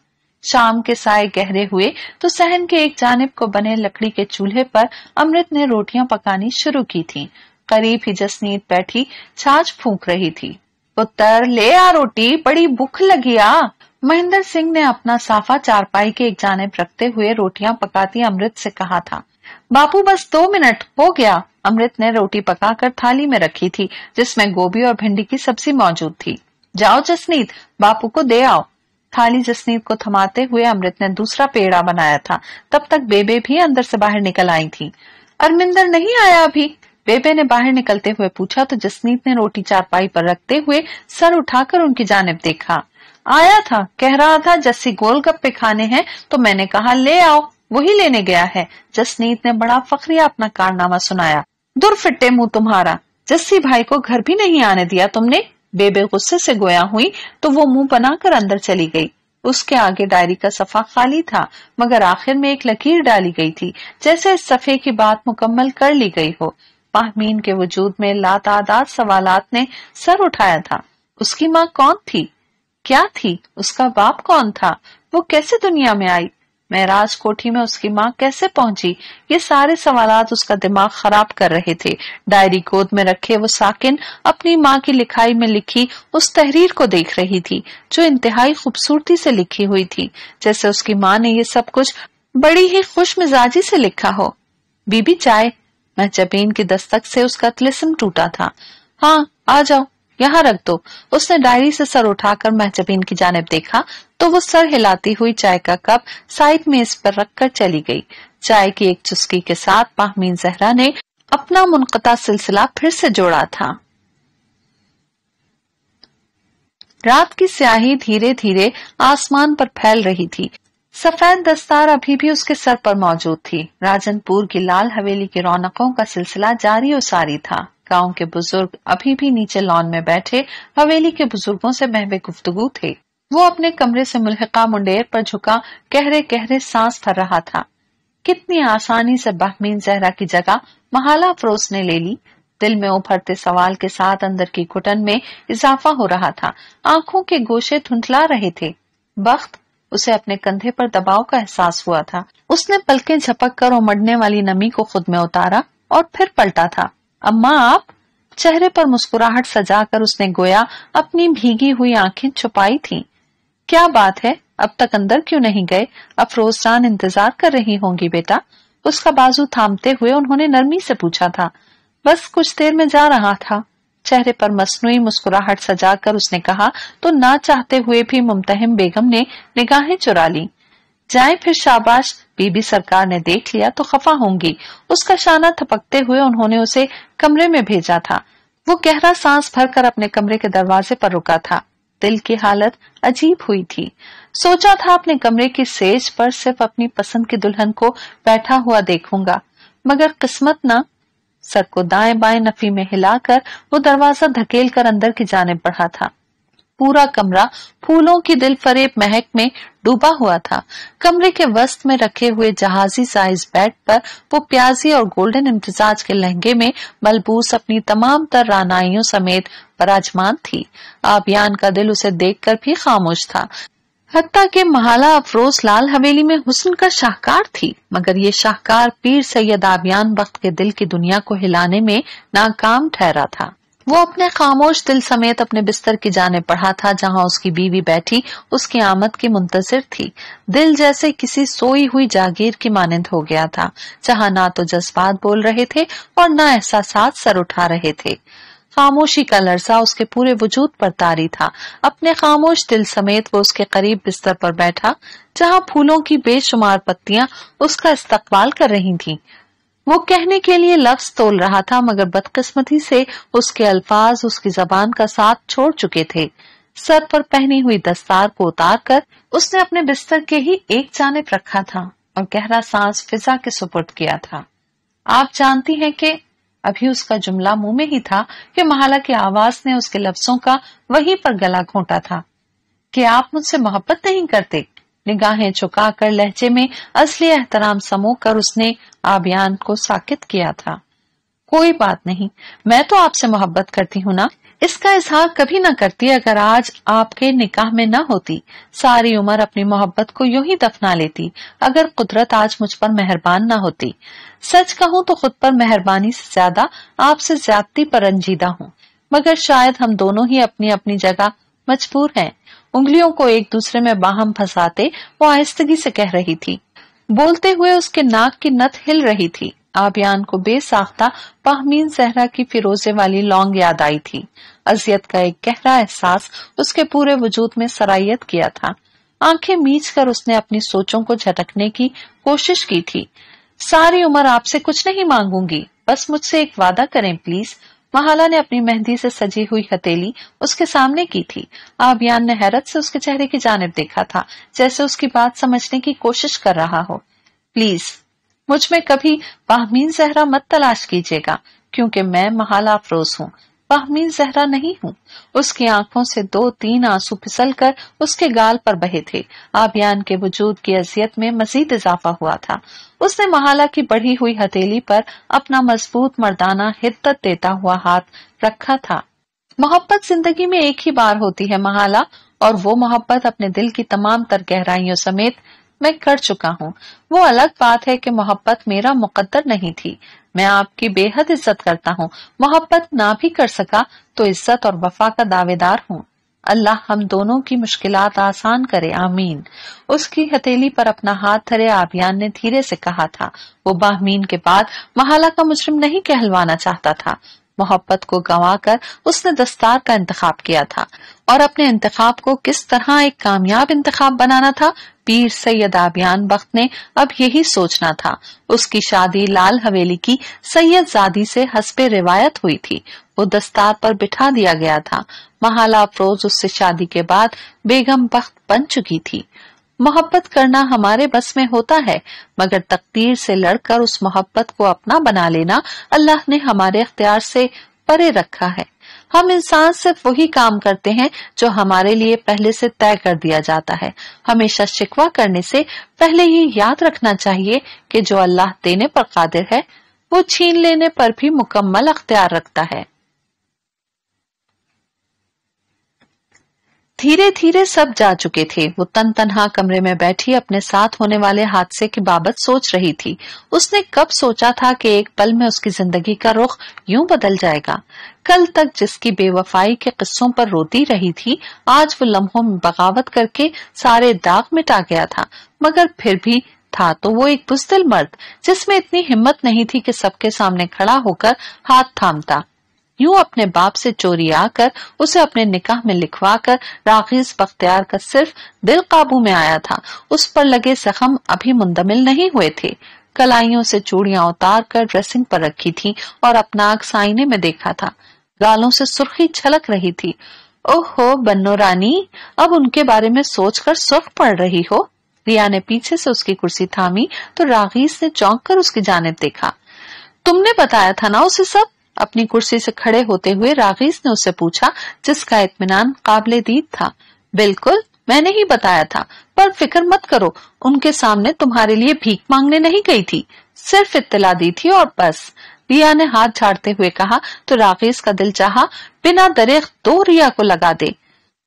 A: शाम के साय गहरे हुए तो सहन के एक जानब को बने लकड़ी के चूल्हे पर अमृत ने रोटियां पकानी शुरू की थी करीब ही जसनीत बैठी छाछ फूक रही थी पुत्र ले आ रोटी बड़ी भूख लगी आ महेंद्र सिंह ने अपना साफा चारपाई के एक जानब रखते हुए रोटियां पकाती अमृत से कहा था बापू बस दो मिनट हो गया अमृत ने रोटी पकाकर थाली में रखी थी जिसमें गोभी और भिंडी की सब्जी मौजूद थी जाओ जसनीत बापू को दे आओ थाली जसनीत को थमाते हुए अमृत ने दूसरा पेड़ा बनाया था तब तक बेबे भी अंदर से बाहर निकल आई थी अरमिंदर नहीं आया अभी बेबे ने बाहर निकलते हुए पूछा तो जसनीत ने रोटी चारपाई पर रखते हुए सर उठाकर उनकी जानब देखा आया था कह रहा था जस्सी गोलगप्पे खाने हैं तो मैंने कहा ले आओ वही लेने गया है जसनीत ने बड़ा फखरिया अपना कारनामा सुनाया दुर फिट्टे मुंह तुम्हारा जस्सी भाई को घर भी नहीं आने दिया तुमने बेबे गुस्से से गोया हुई तो वो मुंह बनाकर अंदर चली गई उसके आगे डायरी का सफा खाली था मगर आखिर में एक लकीर डाली गई थी जैसे इस सफे की बात मुकम्मल कर ली गई हो पाहमीन के वजूद में लातादात सवालात ने सर उठाया था उसकी माँ कौन थी क्या थी उसका बाप कौन था वो कैसे दुनिया में आई महराज कोठी में उसकी माँ कैसे पहुंची ये सारे सवाल उसका दिमाग खराब कर रहे थे डायरी गोद में रखे वो साकिन अपनी माँ की लिखाई में लिखी उस तहरीर को देख रही थी जो इंतहाई खूबसूरती से लिखी हुई थी जैसे उसकी माँ ने ये सब कुछ बड़ी ही खुश मिजाजी से लिखा हो बीबी चाय मैं जबीन की दस्तक से उसका तिलिस्म टूटा था हाँ आ जाओ यहाँ रख दो उसने डायरी से सर उठाकर महजबीन की जानब देखा तो वो सर हिलाती हुई चाय का कप साइड में इस पर रखकर चली गई चाय की एक चुस्की के साथ पाहमीन जहरा ने अपना मुनकता सिलसिला फिर से जोड़ा था रात की स्याही धीरे धीरे आसमान पर फैल रही थी सफेद दस्तार अभी भी उसके सर पर मौजूद थी राजनपुर की लाल हवेली की रौनकों का सिलसिला जारी और सारी था गांव के बुजुर्ग अभी भी नीचे लॉन में बैठे हवेली के बुजुर्गों से महवे गुफ्तगु थे वो अपने कमरे से मुलहका मुंडेर पर झुका कहरे कहरे सांस भर रहा था कितनी आसानी से बहमीन जहरा की जगह महाला फरोस ने ले ली दिल में उभरते सवाल के साथ अंदर की घुटन में इजाफा हो रहा था आंखों के गोशे धुंधला रहे थे बख्त उसे अपने कंधे पर दबाव का एहसास हुआ था उसने पलकें झपक कर उमड़ने वाली नमी को खुद में उतारा और फिर पलटा था अम्मा आप चेहरे पर मुस्कुराहट सजाकर उसने गोया अपनी भीगी हुई आंखें छुपाई थी क्या बात है अब तक अंदर क्यों नहीं गए अफरोज जान इंतजार कर रही होंगी बेटा उसका बाजू थामते हुए उन्होंने नरमी से पूछा था बस कुछ देर में जा रहा था चेहरे पर मसनू मुस्कुराहट सजाकर उसने कहा तो ना चाहते हुए भी मुमतहम बेगम ने निगाहें चुरा ली जाए फिर शाबाश बीबी सरकार ने देख लिया तो खफा होंगी उसका शाना थपकते हुए उन्होंने उसे कमरे में भेजा था वो गहरा सांस भरकर अपने कमरे के दरवाजे पर रुका था दिल की हालत अजीब हुई थी सोचा था अपने कमरे की सेज पर सिर्फ अपनी पसंद की दुल्हन को बैठा हुआ देखूंगा मगर किस्मत ना सर को दाएं बाएं नफी में हिलाकर वो दरवाजा धकेल कर अंदर की जाने बढ़ा था पूरा कमरा फूलों की दिल फरेब महक में डूबा हुआ था कमरे के वस्त में रखे हुए जहाजी साइज बेड पर वो प्याजी और गोल्डन इम्तजाज के लहंगे में मलबूस अपनी तमाम तर रानाइयों समेत पराजमान थी आबियान का दिल उसे देखकर भी खामोश था हत्या के महाला अफरोज लाल हवेली में हुसन का शाहकार थी मगर ये शाहकार पीर सैयद आबियान वक्त के दिल की दुनिया को हिलाने में नाकाम ठहरा था वो अपने खामोश दिल समेत अपने बिस्तर की जाने पढ़ा था जहां उसकी बीवी बैठी उसकी आमद की मुंतजर थी दिल जैसे किसी सोई हुई जागीर की मानंद हो गया था जहां ना तो जज्बात बोल रहे थे और ना एहसास सर उठा रहे थे खामोशी का लरसा उसके पूरे वजूद पर तारी था अपने खामोश दिल समेत वो उसके करीब बिस्तर पर बैठा जहाँ फूलों की बेशुमार पत्तियां उसका इस्तकबाल कर रही थीं। वो कहने के लिए लफ्ज तोल रहा था मगर बदकिस्मती से उसके अल्फाज उसकी जबान का साथ छोड़ चुके थे सर पर पहनी हुई दस्तार को उतार कर उसने अपने बिस्तर के ही एक जानब रखा था और गहरा सांस फिजा के सुपुर्द किया था आप जानती हैं कि अभी उसका जुमला मुंह में ही था कि महाला की आवाज ने उसके लफ्जों का वहीं पर गला घोंटा था कि आप मुझसे मोहब्बत नहीं करते निगाहें झुकाकर लहजे में असली एहतराम समो कर उसने आबियान को साकित किया था कोई बात नहीं मैं तो आपसे मोहब्बत करती हूँ ना इसका इजहार कभी ना करती अगर आज आपके निकाह में ना होती सारी उम्र अपनी मोहब्बत को यू ही दफना लेती अगर कुदरत आज मुझ पर मेहरबान ना होती सच कहूँ तो खुद पर मेहरबानी से ज्यादा आपसे ज्यादती पर रंजीदा हूँ मगर शायद हम दोनों ही अपनी अपनी जगह मजबूर हैं उंगलियों को एक दूसरे में बाहम फंसाते वो आयस्तगी से कह रही थी बोलते हुए उसके नाक की नथ हिल रही थी आबियान को बेसाख्ता पहमीन सहरा की फिरोजे वाली लौंग याद आई थी अजियत का एक गहरा एहसास उसके पूरे वजूद में सरायत किया था आंखें मीच कर उसने अपनी सोचों को झटकने की कोशिश की थी सारी उम्र आपसे कुछ नहीं मांगूंगी बस मुझसे एक वादा करें प्लीज महाला ने अपनी मेहंदी से सजी हुई हथेली उसके सामने की थी आबियान ने हैरत से उसके चेहरे की जानब देखा था जैसे उसकी बात समझने की कोशिश कर रहा हो प्लीज मुझ में कभी बाहमीन जहरा मत तलाश कीजिएगा क्योंकि मैं महाला अफरोज हूँ वह जहरा नहीं हूँ उसकी आंखों से दो तीन आंसू फिसल कर उसके गाल पर बहे थे आबियान के वजूद की अजियत में मजीद इजाफा हुआ था उसने महाला की बढ़ी हुई हथेली पर अपना मजबूत मर्दाना हिद्दत देता हुआ हाथ रखा था मोहब्बत जिंदगी में एक ही बार होती है महाला और वो मोहब्बत अपने दिल की तमाम तर गहराइयों समेत मैं कर चुका हूँ वो अलग बात है कि मोहब्बत मेरा मुकद्दर नहीं थी मैं आपकी बेहद इज्जत करता हूँ मोहब्बत ना भी कर सका तो इज्जत और वफा का दावेदार हूँ अल्लाह हम दोनों की मुश्किल आसान करे आमीन उसकी हथेली पर अपना हाथ धरे आबियान ने धीरे से कहा था वो बाहमीन के बाद महाला का मुजरिम नहीं कहलवाना चाहता था मोहब्बत को गंवा कर उसने दस्तार का इंतखाब किया था और अपने इंतखाब को किस तरह एक कामयाब इंतखाब बनाना था पीर सैयद आबियान बख्त ने अब यही सोचना था उसकी शादी लाल हवेली की सैयद जादी से हसबे रिवायत हुई थी वो दस्तार पर बिठा दिया गया था महाला अफरोज उससे शादी के बाद बेगम बख्त बन चुकी थी मोहब्बत करना हमारे बस में होता है मगर तकदीर से लड़कर उस मोहब्बत को अपना बना लेना अल्लाह ने हमारे अख्तियार से परे रखा है हम इंसान सिर्फ वही काम करते हैं जो हमारे लिए पहले से तय कर दिया जाता है हमेशा शिकवा करने से पहले ये याद रखना चाहिए कि जो अल्लाह देने पर कादिर है वो छीन लेने पर भी मुकम्मल अख्तियार रखता है धीरे धीरे सब जा चुके थे वो तन तनहा कमरे में बैठी अपने साथ होने वाले हादसे की बाबत सोच रही थी उसने कब सोचा था कि एक पल में उसकी जिंदगी का रुख यूं बदल जाएगा कल तक जिसकी बेवफाई के किस्सों पर रोती रही थी आज वो लम्हों में बगावत करके सारे दाग मिटा गया था मगर फिर भी था तो वो एक बुजदिल मर्द जिसमें इतनी हिम्मत नहीं थी कि सबके सामने खड़ा होकर हाथ थामता यूं अपने बाप से चोरी आकर उसे अपने निकाह में लिखवा कर राखीज बख्तियार का सिर्फ दिल काबू में आया था उस पर लगे जख्म अभी मुंदमिल नहीं हुए थे कलाइयों से चूड़ियां उतार कर ड्रेसिंग पर रखी थी और अपना आग साइने में देखा था गालों से सुर्खी छलक रही थी ओहो बन्नो रानी अब उनके बारे में सोचकर सुर्ख पड़ रही हो रिया ने पीछे से उसकी कुर्सी थामी तो रागीस ने चौंक कर उसकी जानब देखा तुमने बताया था ना उसे सब अपनी कुर्सी से खड़े होते हुए रागीज ने उससे पूछा जिसका इतमान काबिल दीद था बिल्कुल मैंने ही बताया था पर फिक्र मत करो उनके सामने तुम्हारे लिए भीख मांगने नहीं गई थी सिर्फ इत्तला दी थी और बस रिया ने हाथ झाड़ते हुए कहा तो राकेश का दिल चाहा बिना दरेख दो रिया को लगा दे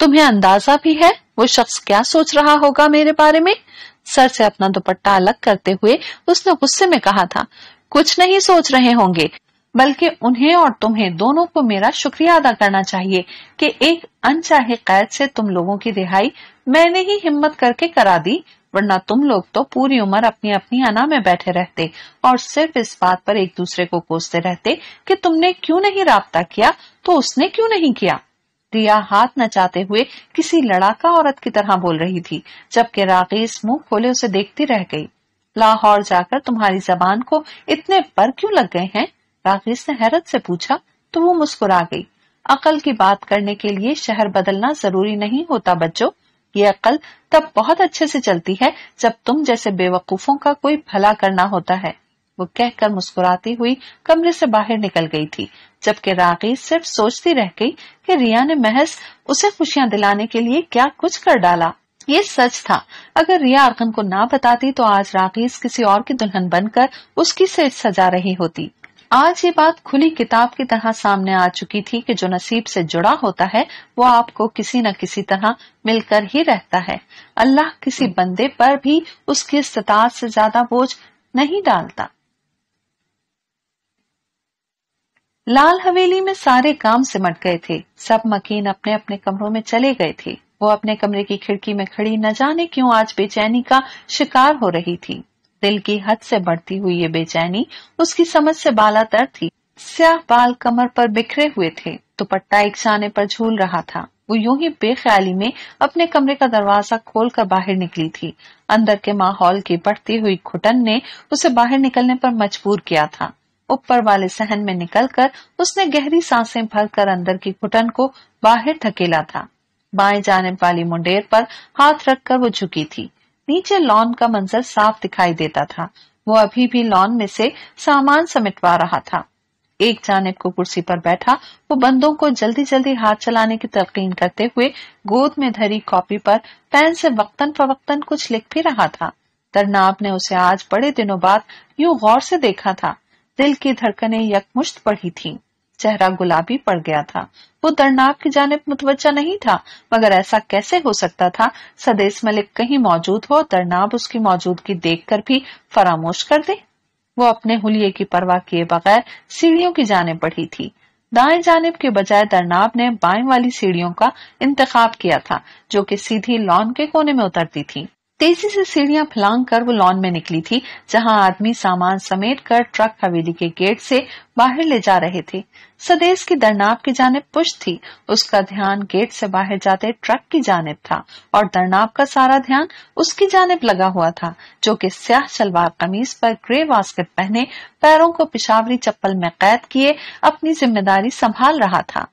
A: तुम्हें अंदाजा भी है वो शख्स क्या सोच रहा होगा मेरे बारे में सर से अपना दुपट्टा अलग करते हुए उसने गुस्से में कहा था कुछ नहीं सोच रहे होंगे बल्कि उन्हें और तुम्हें दोनों को मेरा शुक्रिया अदा करना चाहिए कि एक अनचाहे कैद से तुम लोगों की रिहाई मैंने ही हिम्मत करके करा दी वरना तुम लोग तो पूरी उम्र अपनी अपनी अना में बैठे रहते और सिर्फ इस बात पर एक दूसरे को कोसते रहते कि तुमने क्यों नहीं रहा किया तो उसने क्यों नहीं किया रिया हाथ नचाते हुए किसी लड़ाका औरत की तरह बोल रही थी जबकि राकेश मुंह खोले उसे देखती रह गई लाहौर जाकर तुम्हारी जबान को इतने पर क्यों लग गए हैं राकेश ने हैरत से पूछा तो वो मुस्कुरा गई अकल की बात करने के लिए शहर बदलना जरूरी नहीं होता बच्चों ये अकल तब बहुत अच्छे से चलती है जब तुम जैसे बेवकूफों का कोई भला करना होता है वो कहकर मुस्कुराती हुई कमरे से बाहर निकल गई थी जबकि राखी सिर्फ सोचती रह गई कि रिया ने महज उसे खुशियां दिलाने के लिए क्या कुछ कर डाला ये सच था अगर रिया अर्कन को ना बताती तो आज राकेश किसी और की दुल्हन बनकर उसकी सेठ सजा रही होती आज ये बात खुली किताब की तरह सामने आ चुकी थी कि जो नसीब से जुड़ा होता है वो आपको किसी न किसी तरह मिलकर ही रहता है अल्लाह किसी बंदे पर भी उसकी इस्तात से ज्यादा बोझ नहीं डालता लाल हवेली में सारे काम सिमट गए थे सब मकीन अपने अपने कमरों में चले गए थे वो अपने कमरे की खिड़की में खड़ी न जाने क्यों आज बेचैनी का शिकार हो रही थी दिल की हद से बढ़ती हुई ये बेचैनी उसकी समझ से बालातर थी स्याह बाल कमर पर बिखरे हुए थे दुपट्टा तो एक छाने पर झूल रहा था वो यू ही बेख्याली में अपने कमरे का दरवाजा खोलकर बाहर निकली थी अंदर के माहौल की बढ़ती हुई घुटन ने उसे बाहर निकलने पर मजबूर किया था ऊपर वाले सहन में निकलकर उसने गहरी सांसें भरकर अंदर की घुटन को बाहर धकेला था बाएं जाने वाली मुंडेर पर हाथ रखकर वो झुकी थी नीचे लॉन का मंजर साफ दिखाई देता था वो अभी भी लॉन में से सामान समेटवा रहा था एक जानेब को कुर्सी पर बैठा वो बंदों को जल्दी जल्दी हाथ चलाने की तलकीन करते हुए गोद में धरी कॉपी पर पेन से वक्तन फवक्तन कुछ लिख भी रहा था तरनाब ने उसे आज बड़े दिनों बाद यूं गौर से देखा था दिल की धड़कने यकमुश्त पड़ी थीं। चेहरा गुलाबी पड़ गया था वो दरनाक की जानब मुतवजा नहीं था मगर ऐसा कैसे हो सकता था सदेस मलिक कहीं मौजूद हो दरनाब उसकी मौजूदगी देखकर भी फरामोश कर दे वो अपने हुलिये की परवाह किए बगैर सीढ़ियों की जानब बढ़ी थी दाएं जानब के बजाय दरनाब ने बाएं वाली सीढ़ियों का इंतखाब किया था जो कि सीधी लॉन के कोने में उतरती थी तेजी से सीढ़ियां फलांग कर वो लॉन में निकली थी जहां आदमी सामान समेट कर ट्रक हवेली के गेट से बाहर ले जा रहे थे सदेश की दरनाब की जानब पुश थी उसका ध्यान गेट से बाहर जाते ट्रक की जानब था और दरनाब का सारा ध्यान उसकी जानब लगा हुआ था जो कि स्याह सलवार कमीज पर ग्रे वास्केट पहने पैरों को पिशावरी चप्पल में कैद किए अपनी जिम्मेदारी संभाल रहा था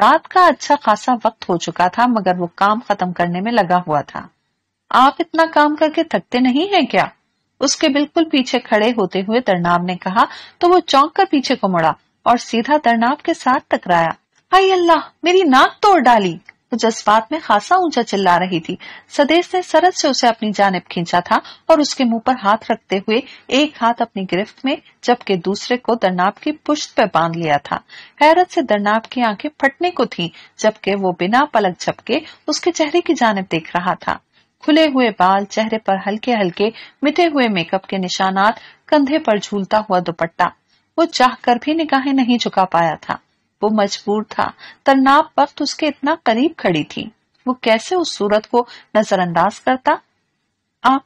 A: रात का अच्छा खासा वक्त हो चुका था मगर वो काम खत्म करने में लगा हुआ था आप इतना काम करके थकते नहीं हैं क्या उसके बिल्कुल पीछे खड़े होते हुए तरनाब ने कहा तो वो चौंक कर पीछे को मुड़ा और सीधा तरनाब के साथ टकराया हाय अल्लाह मेरी नाक तोड़ डाली वो जज्बात में खासा ऊंचा चिल्ला रही थी सदेश ने सरस से उसे अपनी जानब खींचा था और उसके मुंह पर हाथ रखते हुए एक हाथ अपनी गिरफ्त में जबकि दूसरे को दरनाब की पुश्त पर बांध लिया था हैरत से दरनाब की आंखें फटने को थी जबकि वो बिना पलक झपके उसके चेहरे की जानब देख रहा था खुले हुए बाल चेहरे पर हल्के हल्के मिटे हुए मेकअप के निशानात कंधे पर झूलता हुआ दुपट्टा वो चाह कर भी निगाहें नहीं झुका पाया था वो मजबूर था तरनाब वक्त तो उसके इतना करीब खड़ी थी वो कैसे उस सूरत को नजरअंदाज करता आप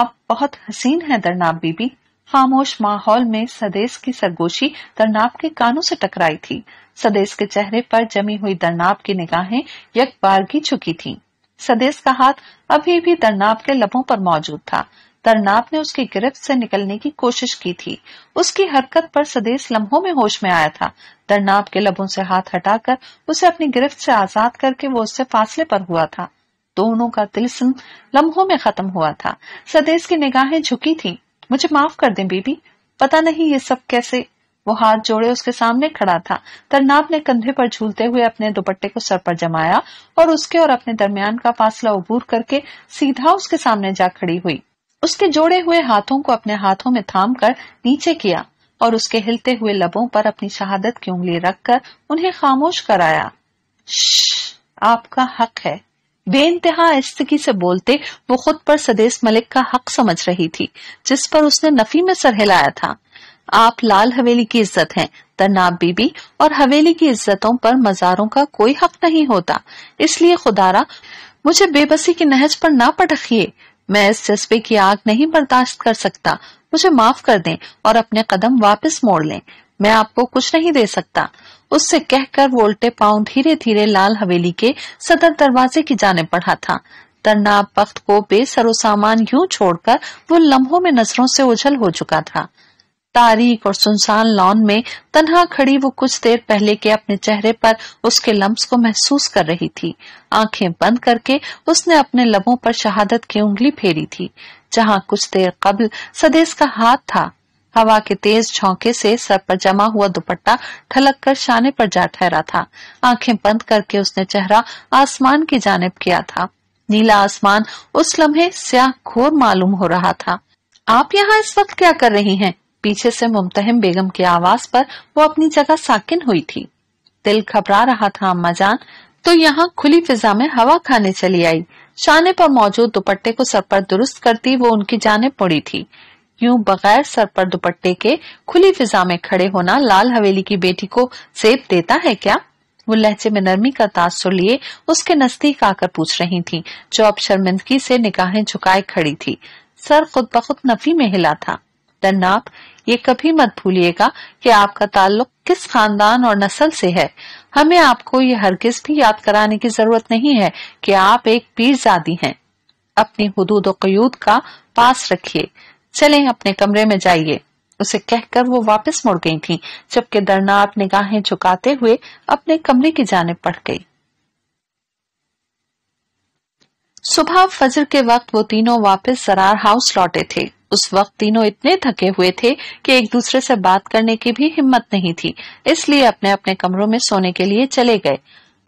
A: आप बहुत हसीन हैं दरनाब बीबी खामोश माहौल में सदेश की सरगोशी दरनाब के कानों से टकराई थी सदेश के चेहरे पर जमी हुई दरनाब की निगाहें यक की चुकी थीं। सदेश का हाथ अभी भी तरनाब के लबों पर मौजूद था तरनाब ने उसकी गिरफ्त से निकलने की कोशिश की थी उसकी हरकत पर सदेश लम्हों में होश में आया था तरनाब के लबों से हाथ हटाकर उसे अपनी गिरफ्त से आजाद करके वो उससे फासले पर हुआ था दोनों का तिलसम लम्हों में खत्म हुआ था सदेश की निगाहें झुकी थी मुझे माफ कर दें बीबी पता नहीं ये सब कैसे वो हाथ जोड़े उसके सामने खड़ा था तरनाब ने कंधे पर झूलते हुए अपने दुपट्टे को सर पर जमाया और उसके और अपने दरमियान का फासला उबूर करके सीधा उसके सामने जा खड़ी हुई उसके जोड़े हुए हाथों को अपने हाथों में थाम कर नीचे किया और उसके हिलते हुए लबों पर अपनी शहादत की उंगली रखकर उन्हें खामोश कराया आपका हक है इंतहा इस्तकी से बोलते वो खुद पर सदेश मलिक का हक समझ रही थी जिस पर उसने नफी में सर हिलाया था आप लाल हवेली की इज्जत हैं तनाब बीबी और हवेली की इज्जतों पर मजारों का कोई हक नहीं होता इसलिए खुदारा मुझे बेबसी की नहज पर ना पटखिए मैं इस जज्बे की आग नहीं बर्दाश्त कर सकता मुझे माफ कर दें और अपने कदम वापस मोड़ लें मैं आपको कुछ नहीं दे सकता उससे कहकर वो उल्टे धीरे धीरे लाल हवेली के सदर दरवाजे की जाने पड़ा था तरनाब वक्त को बेसरो सामान यूं छोड़कर वो लम्हों में नजरों से उछल हो चुका था तारीख और सुनसान लॉन में तनहा खड़ी वो कुछ देर पहले के अपने चेहरे पर उसके लम्स को महसूस कर रही थी आंखें बंद करके उसने अपने लबों पर शहादत की उंगली फेरी थी जहां कुछ देर कबल सदेश का हाथ था हवा के तेज झोंके से सर पर जमा हुआ दुपट्टा ठलक कर शाने पर जा ठहरा था आंखें बंद करके उसने चेहरा आसमान की जानब किया था नीला आसमान उस लम्हे स्याह घोर मालूम हो रहा था आप यहाँ इस वक्त क्या कर रही हैं? पीछे से मुमतहिम बेगम की आवाज पर वो अपनी जगह साकिन हुई थी दिल घबरा रहा था अम्मा जान तो यहाँ खुली फिजा में हवा खाने चली आई शाने पर मौजूद दुपट्टे को सर पर दुरुस्त करती वो उनकी जाने पड़ी थी यूं बगैर सर पर दुपट्टे के खुली फिजा में खड़े होना लाल हवेली की बेटी को सेब देता है क्या वो लहजे में नरमी का तासुर लिए उसके नजदीक आकर पूछ रही थी जो अब शर्मिंदगी से निगाहें झुकाए खड़ी थी सर खुद बखुद नफी में हिला था तन्नाप ये कभी मत भूलिएगा कि आपका ताल्लुक किस खानदान और नस्ल से है हमें आपको ये हरगिज भी याद कराने की जरूरत नहीं है कि आप एक पीरजादी हैं अपनी हदूद क्यूद का पास रखिए चलें अपने कमरे में जाइए उसे कहकर वो वापस मुड़ गई थी जबकि दरनाक निगाहें झुकाते हुए अपने कमरे की जाने पड़ गई सुबह फजर के वक्त वो तीनों वापस सरार हाउस लौटे थे उस वक्त तीनों इतने थके हुए थे कि एक दूसरे से बात करने की भी हिम्मत नहीं थी इसलिए अपने अपने कमरों में सोने के लिए चले गए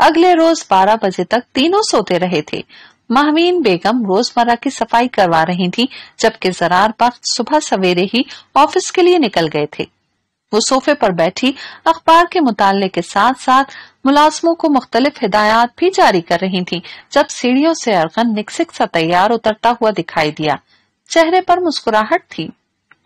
A: अगले रोज 12 बजे तक तीनों सोते रहे थे महवीन बेगम रोजमर्रा की सफाई करवा रही थी जबकि जरार बख्त सुबह सवेरे ही ऑफिस के लिए निकल गए थे वो सोफे पर बैठी अखबार के मुताले के साथ साथ मुलाजमों को मुख्तलिफ हिदायत भी जारी कर रही थी जब सीढ़ियों से अरगन निकसिक सा तैयार उतरता हुआ दिखाई दिया चेहरे पर मुस्कुराहट थी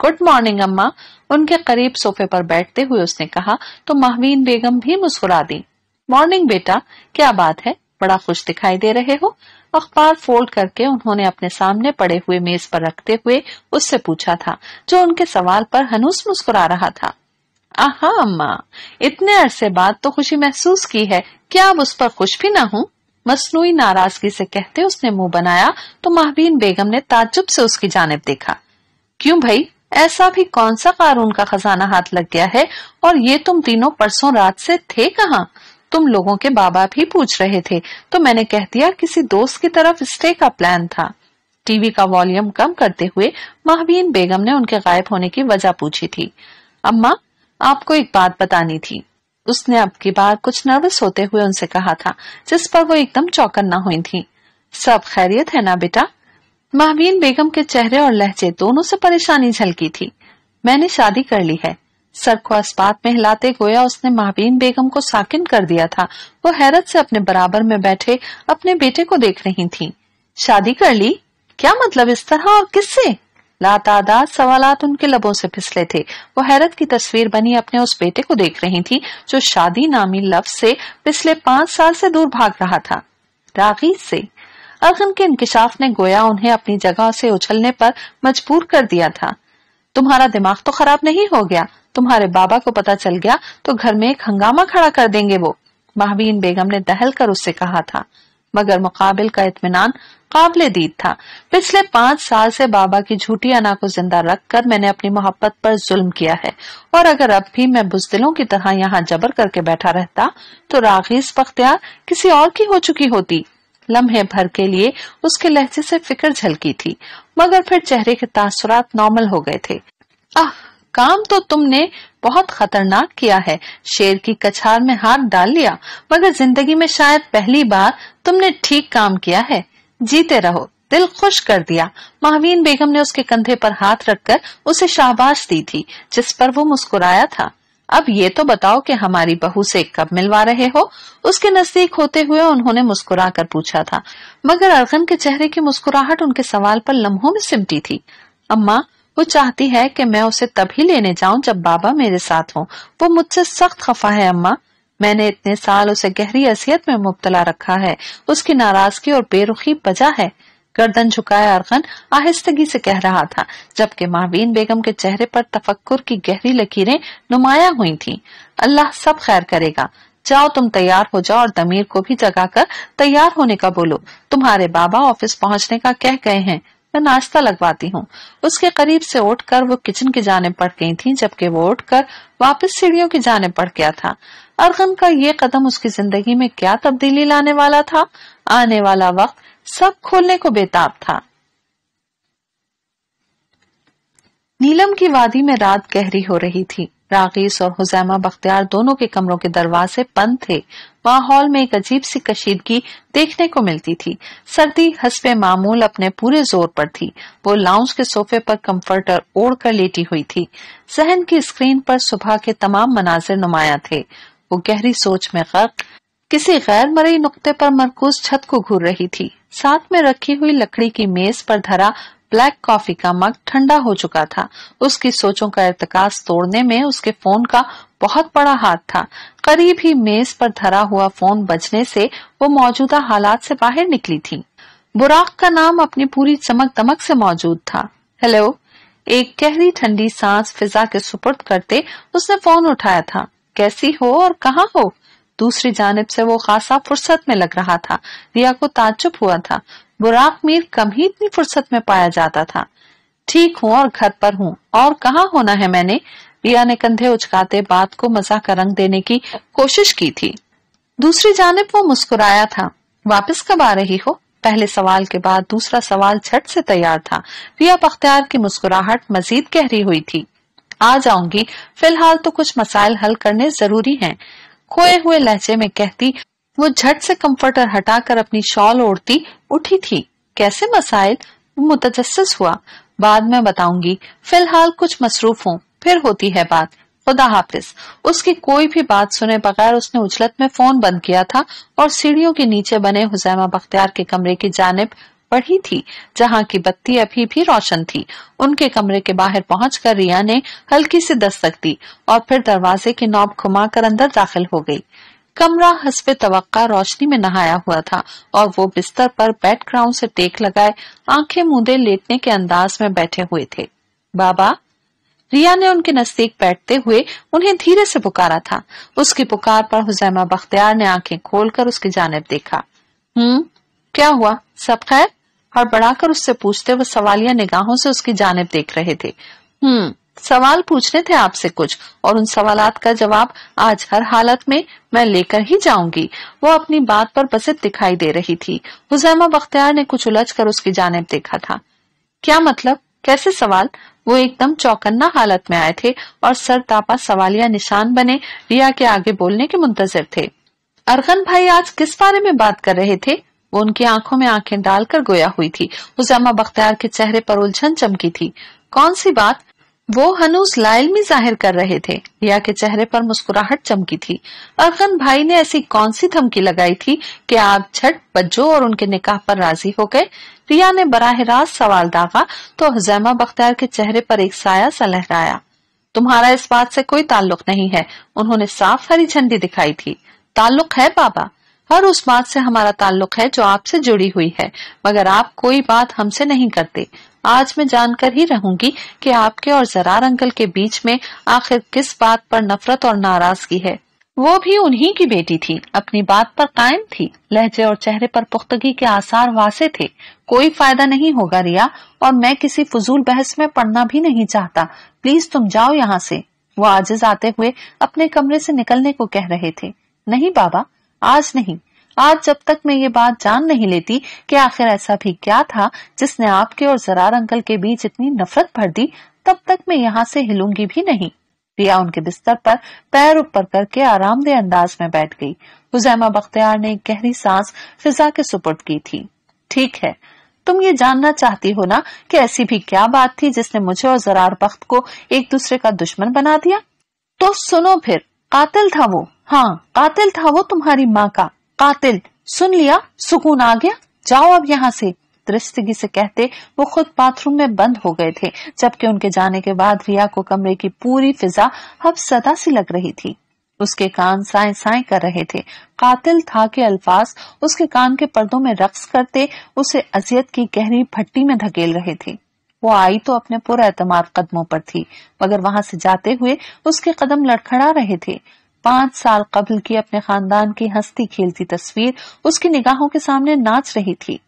A: गुड मॉर्निंग अम्मा उनके करीब सोफे पर बैठते हुए उसने कहा तो महवीन बेगम भी मुस्कुरा दी मॉर्निंग बेटा क्या बात है बड़ा खुश दिखाई दे रहे हो अखबार फोल्ड करके उन्होंने अपने सामने पड़े हुए मेज पर रखते हुए उससे पूछा था जो उनके सवाल पर हनुस मुस्कुरा रहा था आहा अम्मा इतने अरसे बाद तो खुशी महसूस की है क्या अब उस पर खुश भी ना हूँ मसनू नाराजगी से कहते उसने मुंह बनाया तो महबीन बेगम ने ताजुब से उसकी जानब देखा क्यों भाई ऐसा भी कौन सा कारून का खजाना हाथ लग गया है और ये तुम तीनों परसों रात से थे कहा तुम लोगों के बाबा भी पूछ रहे थे तो मैंने कह दिया किसी दोस्त की तरफ स्टे का प्लान था टीवी का वॉल्यूम कम करते हुए महबीन बेगम ने उनके गायब होने की वजह पूछी थी अम्मा आपको एक बात बतानी थी उसने अब की बार कुछ नर्वस होते हुए उनसे कहा था जिस पर वो एकदम चौकन्ना हुई थी सब खैरियत है ना बेटा महावीन बेगम के चेहरे और लहजे दोनों से परेशानी झलकी थी मैंने शादी कर ली है सर को अस्पात में हिलाते गोया उसने महावीन बेगम को साकिन कर दिया था वो हैरत से अपने बराबर में बैठे अपने बेटे को देख रही थी शादी कर ली क्या मतलब इस तरह और किससे लातादाद सवाल उनके लबों से फिसले थे वो हैरत की तस्वीर बनी अपने उस बेटे को देख रही थी जो शादी नामी लफ्ज से पिछले पांच साल से दूर भाग रहा था रागी से अगम के इंकशाफ ने गोया उन्हें अपनी जगह से उछलने पर मजबूर कर दिया था तुम्हारा दिमाग तो खराब नहीं हो गया तुम्हारे बाबा को पता चल गया तो घर में एक हंगामा खड़ा कर देंगे वो महावीन बेगम ने दहल कर उससे कहा था मगर मुकाबिल का इतमान काबिल दीद था पिछले पांच साल से बाबा की झूठी अना को जिंदा रख कर मैंने अपनी मोहब्बत पर जुल्म किया है और अगर अब भी मैं बुजदिलों की तरह यहाँ जबर करके बैठा रहता तो रागीज बख्तियार किसी और की हो चुकी होती लम्हे भर के लिए उसके लहजे से फिक्र झलकी थी मगर फिर चेहरे के तासुरात नॉर्मल हो गए थे आह काम तो तुमने बहुत खतरनाक किया है शेर की कछार में हाथ डाल लिया मगर जिंदगी में शायद पहली बार तुमने ठीक काम किया है जीते रहो दिल खुश कर दिया महावीन बेगम ने उसके कंधे पर हाथ रखकर उसे शाबाश दी थी जिस पर वो मुस्कुराया था अब ये तो बताओ कि हमारी बहू से कब मिलवा रहे हो उसके नजदीक होते हुए उन्होंने मुस्कुरा कर पूछा था मगर अर्गन के चेहरे की मुस्कुराहट उनके सवाल पर लम्हों में सिमटी थी अम्मा वो चाहती है कि मैं उसे तभी लेने जाऊं जब बाबा मेरे साथ हो वो मुझसे सख्त खफा है अम्मा मैंने इतने साल उसे गहरी असियत में मुबतला रखा है उसकी नाराजगी और बेरुखी बजा है गर्दन झुकाए अरगन आहिस्तगी से कह रहा था जबकि मावीन बेगम के चेहरे पर तफक्कुर की गहरी लकीरें नुमाया हुई थी अल्लाह सब खैर करेगा जाओ तुम तैयार हो जाओ और दमीर को भी जगाकर तैयार होने का बोलो तुम्हारे बाबा ऑफिस पहुंचने का कह गए हैं मैं नाश्ता लगवाती हूँ उसके करीब से उठकर वो किचन की जाने पड़ गई थी जबकि वो उठकर वापस सीढ़ियों की जाने पड़ गया था अरगन का ये कदम उसकी जिंदगी में क्या तब्दीली लाने वाला था आने वाला वक्त सब खोलने को बेताब था नीलम की वादी में रात गहरी हो रही थी रागीस और हुजैमा बख्तियार दोनों के कमरों के दरवाजे बंद थे माहौल में एक अजीब सी कशीदगी देखने को मिलती थी सर्दी हसबे मामूल अपने पूरे जोर पर थी वो लाउंज के सोफे पर कंफर्टर ओढ़ कर लेटी हुई थी जहन की स्क्रीन पर सुबह के तमाम मनाजिर नुमाया थे वो गहरी सोच में गर्क किसी गैर मरई नुकते पर मरकूज छत को घूर रही थी साथ में रखी हुई लकड़ी की मेज पर धरा ब्लैक कॉफी का मग ठंडा हो चुका था उसकी सोचों का इतकाज तोड़ने में उसके फोन का बहुत बड़ा हाथ था करीब ही मेज पर धरा हुआ फोन बजने से वो मौजूदा हालात से बाहर निकली थी बुराक का नाम अपनी पूरी चमक दमक से मौजूद था हेलो एक गहरी ठंडी सांस फिजा के सुपुर्द करते उसने फोन उठाया था कैसी हो और कहाँ हो दूसरी जानब से वो खासा फुर्सत में लग रहा था रिया को ताजुब हुआ था बुराक मीर कम ही इतनी फुर्सत में पाया जाता था ठीक हूँ और घर पर हूँ और कहा होना है मैंने रिया ने कंधे उचकाते बात को मजाक का रंग देने की कोशिश की थी दूसरी जानब वो मुस्कुराया था वापस कब आ रही हो पहले सवाल के बाद दूसरा सवाल झट से तैयार था रिया बख्तियार की मुस्कुराहट मजीद गहरी हुई थी आ जाऊंगी फिलहाल तो कुछ मसाइल हल करने जरूरी हैं। खोए हुए लहजे में कहती वो झट से कंफर्टर हटाकर अपनी शॉल ओढ़ती उठी थी कैसे मसाइल मुतजस हुआ बाद में बताऊंगी फिलहाल कुछ मसरूफ हूँ फिर होती है बात खुदा हाफिज उसकी कोई भी बात सुने बगैर उसने उजलत में फोन बंद किया था और सीढ़ियों के नीचे बने हुजैमा बख्तियार के कमरे की जानब बढ़ी थी जहाँ की बत्ती अभी भी रोशन थी उनके कमरे के बाहर पहुंचकर रिया ने हल्की सी दस्तक दी और फिर दरवाजे के नॉब घुमाकर अंदर दाखिल हो गई कमरा हसब तवक्का रोशनी में नहाया हुआ था और वो बिस्तर पर क्राउन से टेक लगाए आंखें मुदे लेटने के अंदाज में बैठे हुए थे बाबा रिया ने उनके नजदीक बैठते हुए उन्हें धीरे से पुकारा था उसकी पुकार पर हुजैमा बख्तियार ने आंखें खोलकर उसकी जानब देखा हम्म क्या हुआ सब खैर हड़बड़ाकर उससे पूछते वो सवालिया निगाहों से उसकी जानब देख रहे थे हम्म सवाल पूछने थे आपसे कुछ और उन सवालात का जवाब आज हर हालत में मैं लेकर ही जाऊंगी वो अपनी बात पर बसित दिखाई दे रही थी हुजैमा बख्तियार ने कुछ उलझ कर उसकी जानब देखा था क्या मतलब कैसे सवाल वो एकदम चौकन्ना हालत में आए थे और सर तापा सवालिया निशान बने रिया के आगे बोलने के मुंतजर थे अरगन भाई आज किस बारे में बात कर रहे थे वो उनकी आंखों में आंखें डालकर गोया हुई थी हुजैमा बख्तियार के चेहरे पर उलझन चमकी थी कौन सी बात वो हनुस लाइल में जाहिर कर रहे थे रिया के चेहरे पर मुस्कुराहट चमकी थी अरगन भाई ने ऐसी कौन सी धमकी लगाई थी कि आप छठ बज्जो और उनके निकाह पर राजी हो गए रिया ने बराह रास्त सवाल दागा तो हजैमा बख्तियार के चेहरे पर एक साया सा लहराया तुम्हारा इस बात से कोई ताल्लुक नहीं है उन्होंने साफ हरी झंडी दिखाई थी ताल्लुक है बाबा हर उस बात से हमारा ताल्लुक है जो आपसे जुड़ी हुई है मगर आप कोई बात हमसे नहीं करते आज मैं जानकर ही रहूंगी कि आपके और जरार अंकल के बीच में आखिर किस बात पर नफरत और नाराजगी है वो भी उन्हीं की बेटी थी अपनी बात पर कायम थी लहजे और चेहरे पर पुख्तगी के आसार वासे थे कोई फायदा नहीं होगा रिया और मैं किसी फजूल बहस में पढ़ना भी नहीं चाहता प्लीज तुम जाओ यहाँ से वो आजिज आते हुए अपने कमरे से निकलने को कह रहे थे नहीं बाबा आज नहीं आज जब तक मैं ये बात जान नहीं लेती कि आखिर ऐसा भी क्या था जिसने आपके और जरार अंकल के बीच इतनी नफरत भर दी तब तक मैं यहाँ से हिलूंगी भी नहीं रिया उनके बिस्तर पर पैर ऊपर करके आरामदेह अंदाज में बैठ गई हुजैमा बख्तियार ने एक गहरी सांस फिजा के सुपुर्द की थी ठीक है तुम ये जानना चाहती हो ना कि ऐसी भी क्या बात थी जिसने मुझे और जरार बख्त को एक दूसरे का दुश्मन बना दिया तो सुनो फिर कातिल था वो हाँ कातिल था वो तुम्हारी माँ का कातिल सुन लिया सुकून आ गया जाओ अब यहाँ से दृष्टगी से कहते वो खुद बाथरूम में बंद हो गए थे जबकि उनके जाने के बाद रिया को कमरे की पूरी फिजा अब सदा सी लग रही थी उसके कान साए साए कर रहे थे कातिल था के अल्फाज उसके कान के पर्दों में रक्स करते उसे अजियत की गहरी भट्टी में धकेल रहे थे वो आई तो अपने पूरा एतमाद कदमों पर थी मगर वहां से जाते हुए उसके कदम लड़खड़ा रहे थे पांच साल कबल की अपने खानदान की हस्ती खेलती तस्वीर उसकी निगाहों के सामने नाच रही थी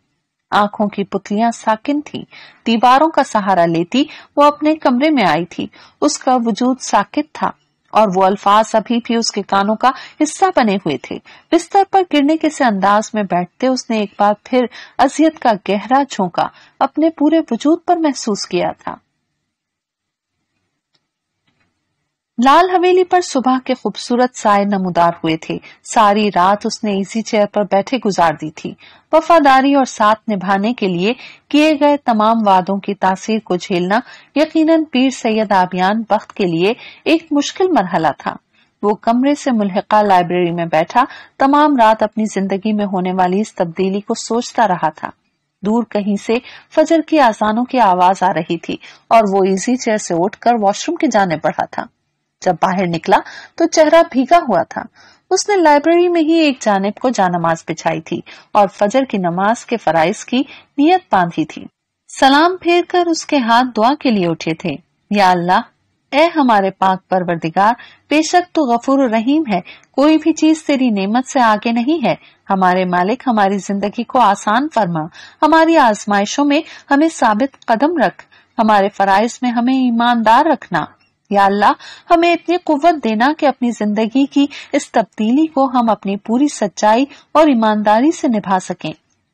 A: आंखों की पुतलियां साकिन थी दीवारों का सहारा लेती वो अपने कमरे में आई थी उसका वजूद साकित था और वो अल्फाज अभी भी उसके कानों का हिस्सा बने हुए थे बिस्तर पर गिरने के से अंदाज में बैठते उसने एक बार फिर अजियत का गहरा झोंका अपने पूरे वजूद पर महसूस किया था लाल हवेली पर सुबह के खूबसूरत साय नमोदार हुए थे सारी रात उसने इसी चेयर पर बैठे गुजार दी थी वफादारी और साथ निभाने के लिए किए गए तमाम वादों की तासीर को झेलना यकीनन पीर सैयद आबियान वक्त के लिए एक मुश्किल मरहला था वो कमरे से मुलहका लाइब्रेरी में बैठा तमाम रात अपनी जिंदगी में होने वाली इस तब्दीली को सोचता रहा था दूर कहीं से फजर की आसानों की आवाज आ रही थी और वो इजी चेयर से उठकर वॉशरूम के जाने पड़ा था जब बाहर निकला तो चेहरा भीगा हुआ था उसने लाइब्रेरी में ही एक जानब को जानमाज बिछाई थी और फजर की नमाज के फराइज की नीयत बांधी थी सलाम फेर कर उसके हाथ दुआ के लिए उठे थे या अल्लाह ए हमारे पाक परवरदिगार बेशक तो गफूर रहीम है कोई भी चीज तेरी नेमत से आगे नहीं है हमारे मालिक हमारी जिंदगी को आसान फरमा हमारी आजमाइशों में हमें साबित कदम रख हमारे फराइज में हमें ईमानदार रखना या अल्लाह हमें इतनी कुत देना कि अपनी जिंदगी की इस तब्दीली को हम अपनी पूरी सच्चाई और ईमानदारी से निभा सकें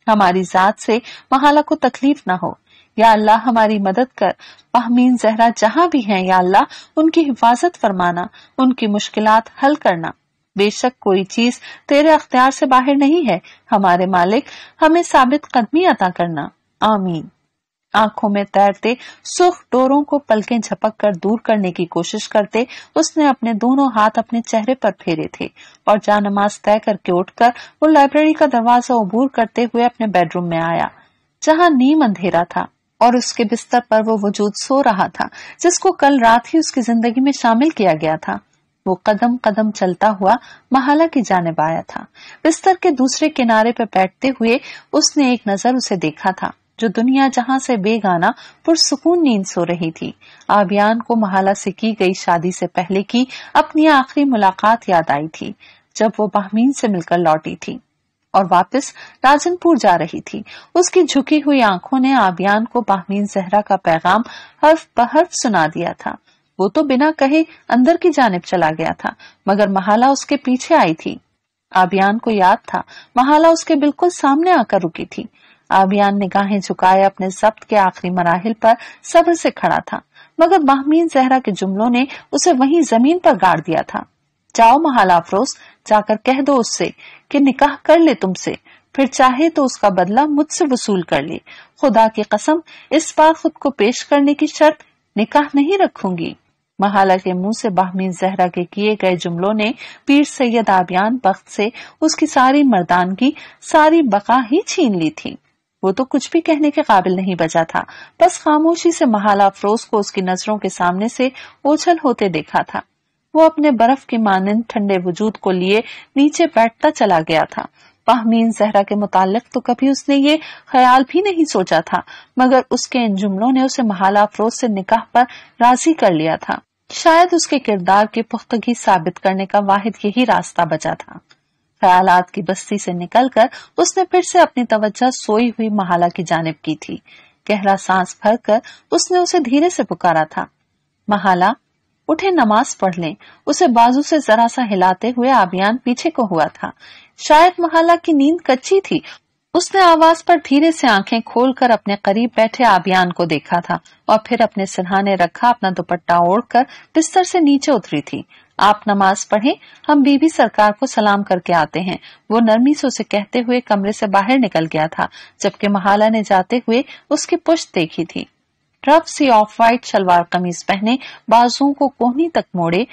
A: हमारी जात से महाला को तकलीफ ना हो या अल्लाह हमारी मदद कर महमीन जहरा जहाँ भी हैं या अल्लाह उनकी हिफाजत फरमाना उनकी मुश्किलात हल करना बेशक कोई चीज तेरे अख्तियार से बाहर नहीं है हमारे मालिक हमें साबित कदमी अदा करना आमीन आंखों में तैरते सुख डोरों को पलकें झपक कर दूर करने की कोशिश करते उसने अपने दोनों हाथ अपने चेहरे पर फेरे थे और जानमाज तय करके उठकर वो लाइब्रेरी का दरवाजा उबूर करते हुए अपने बेडरूम में आया जहां नीम अंधेरा था और उसके बिस्तर पर वो वजूद सो रहा था जिसको कल रात ही उसकी जिंदगी में शामिल किया गया था वो कदम कदम चलता हुआ महाला की जानब आया था बिस्तर के दूसरे किनारे पर बैठते हुए उसने एक नजर उसे देखा था जो दुनिया जहां से बेगाना पुरसकून नींद सो रही थी आबियान को महाला से की गई शादी से पहले की अपनी आखिरी मुलाकात याद आई थी जब वो बहमीन से मिलकर लौटी थी और वापस राजनपुर जा रही थी उसकी झुकी हुई आंखों ने आबियान को बहमीन जहरा का पैगाम हर्फ बहर्फ सुना दिया था वो तो बिना कहे अंदर की जानब चला गया था मगर महाला उसके पीछे आई थी आबियान को याद था महाला उसके बिल्कुल सामने आकर रुकी थी आबियान निगाहें झुकाए अपने जब्त के आखिरी मराहल पर सब्र से खड़ा था मगर महमीन जहरा के जुमलों ने उसे वहीं जमीन पर गाड़ दिया था जाओ महाला अफरोज जाकर कह दो उससे कि निकाह कर ले तुमसे फिर चाहे तो उसका बदला मुझसे वसूल कर ले खुदा की कसम इस बार खुद को पेश करने की शर्त निकाह नहीं रखूंगी महाला के मुंह से बाहमीन जहरा के किए गए जुमलों ने पीर सैयद आबियान बख्त से उसकी सारी मर्दानगी सारी बका ही छीन ली थी वो तो कुछ भी कहने के काबिल नहीं बचा था बस खामोशी से महाला अफरोज को उसकी नजरों के सामने से ओछल होते देखा था वो अपने बर्फ के मानंद ठंडे वजूद को लिए नीचे बैठता चला गया था पहमीन जहरा के मुतालिक तो कभी उसने ये ख्याल भी नहीं सोचा था मगर उसके इन जुमलों ने उसे महाला अफरोज से निकाह पर राजी कर लिया था शायद उसके किरदार की पुख्तगी साबित करने का वाहिद यही रास्ता बचा था ख्यालात की बस्ती से निकलकर उसने फिर से अपनी तवज्जा सोई हुई महाला की जानब की थी गहरा सांस भर कर उसने उसे धीरे से पुकारा था महाला उठे नमाज पढ़ ले उसे बाजू से जरा सा हिलाते हुए अभियान पीछे को हुआ था शायद महाला की नींद कच्ची थी उसने आवाज पर धीरे से आंखें खोलकर अपने करीब बैठे अभियान को देखा था और फिर अपने सिरहाने रखा अपना दुपट्टा ओढ़कर बिस्तर से नीचे उतरी थी आप नमाज पढ़ें हम बीबी सरकार को सलाम करके आते हैं वो नरमी से उसे कहते हुए कमरे से बाहर निकल गया था जबकि महाला ने जाते हुए उसकी पुष्ट देखी थी रफ सी ऑफ वाइट शलवार कमीज पहने बाजुओं को कोहनी तक मोड़े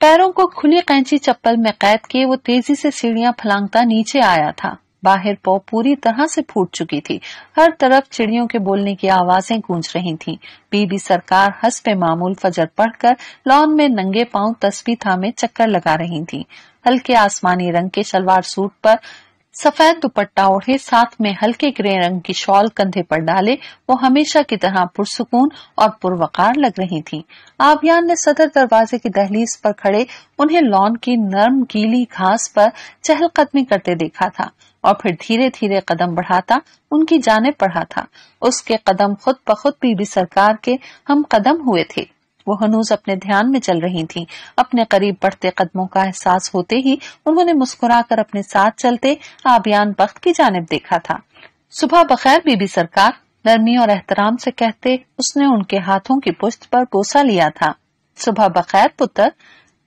A: पैरों को खुली कैंची चप्पल में कैद किए वो तेजी से सीढ़ियां फलांगता नीचे आया था बाहर पौ पूरी तरह से फूट चुकी थी हर तरफ चिड़ियों के बोलने की आवाजें गूंज रही थीं। बीबी सरकार हंस पे मामूल फजर पढ़कर लॉन में नंगे पांव तस्वीर थामे चक्कर लगा रही थीं। हल्के आसमानी रंग के शलवार सूट पर सफेद दुपट्टा ओढ़े साथ में हल्के ग्रे रंग की शॉल कंधे पर डाले वो हमेशा की तरह पुरसकून और पुरवकार लग रही थी आबियान ने सदर दरवाजे की दहलीज पर खड़े उन्हें लॉन की नर्म गीली घास पर चहलकदमी करते देखा था और फिर धीरे धीरे कदम बढ़ाता उनकी जाने पढ़ा था उसके कदम खुद ब खुद बीबी सरकार के हम कदम हुए थे वो हनूज अपने ध्यान में चल रही थीं। अपने करीब बढ़ते कदमों का एहसास होते ही उन्होंने मुस्कुराकर अपने साथ चलते आबियान बख्त की जानब देखा था सुबह बखैर बीबी सरकार नरमी और एहतराम से कहते उसने उनके हाथों की पुश्त पर बोसा लिया था सुबह बखैर पुत्र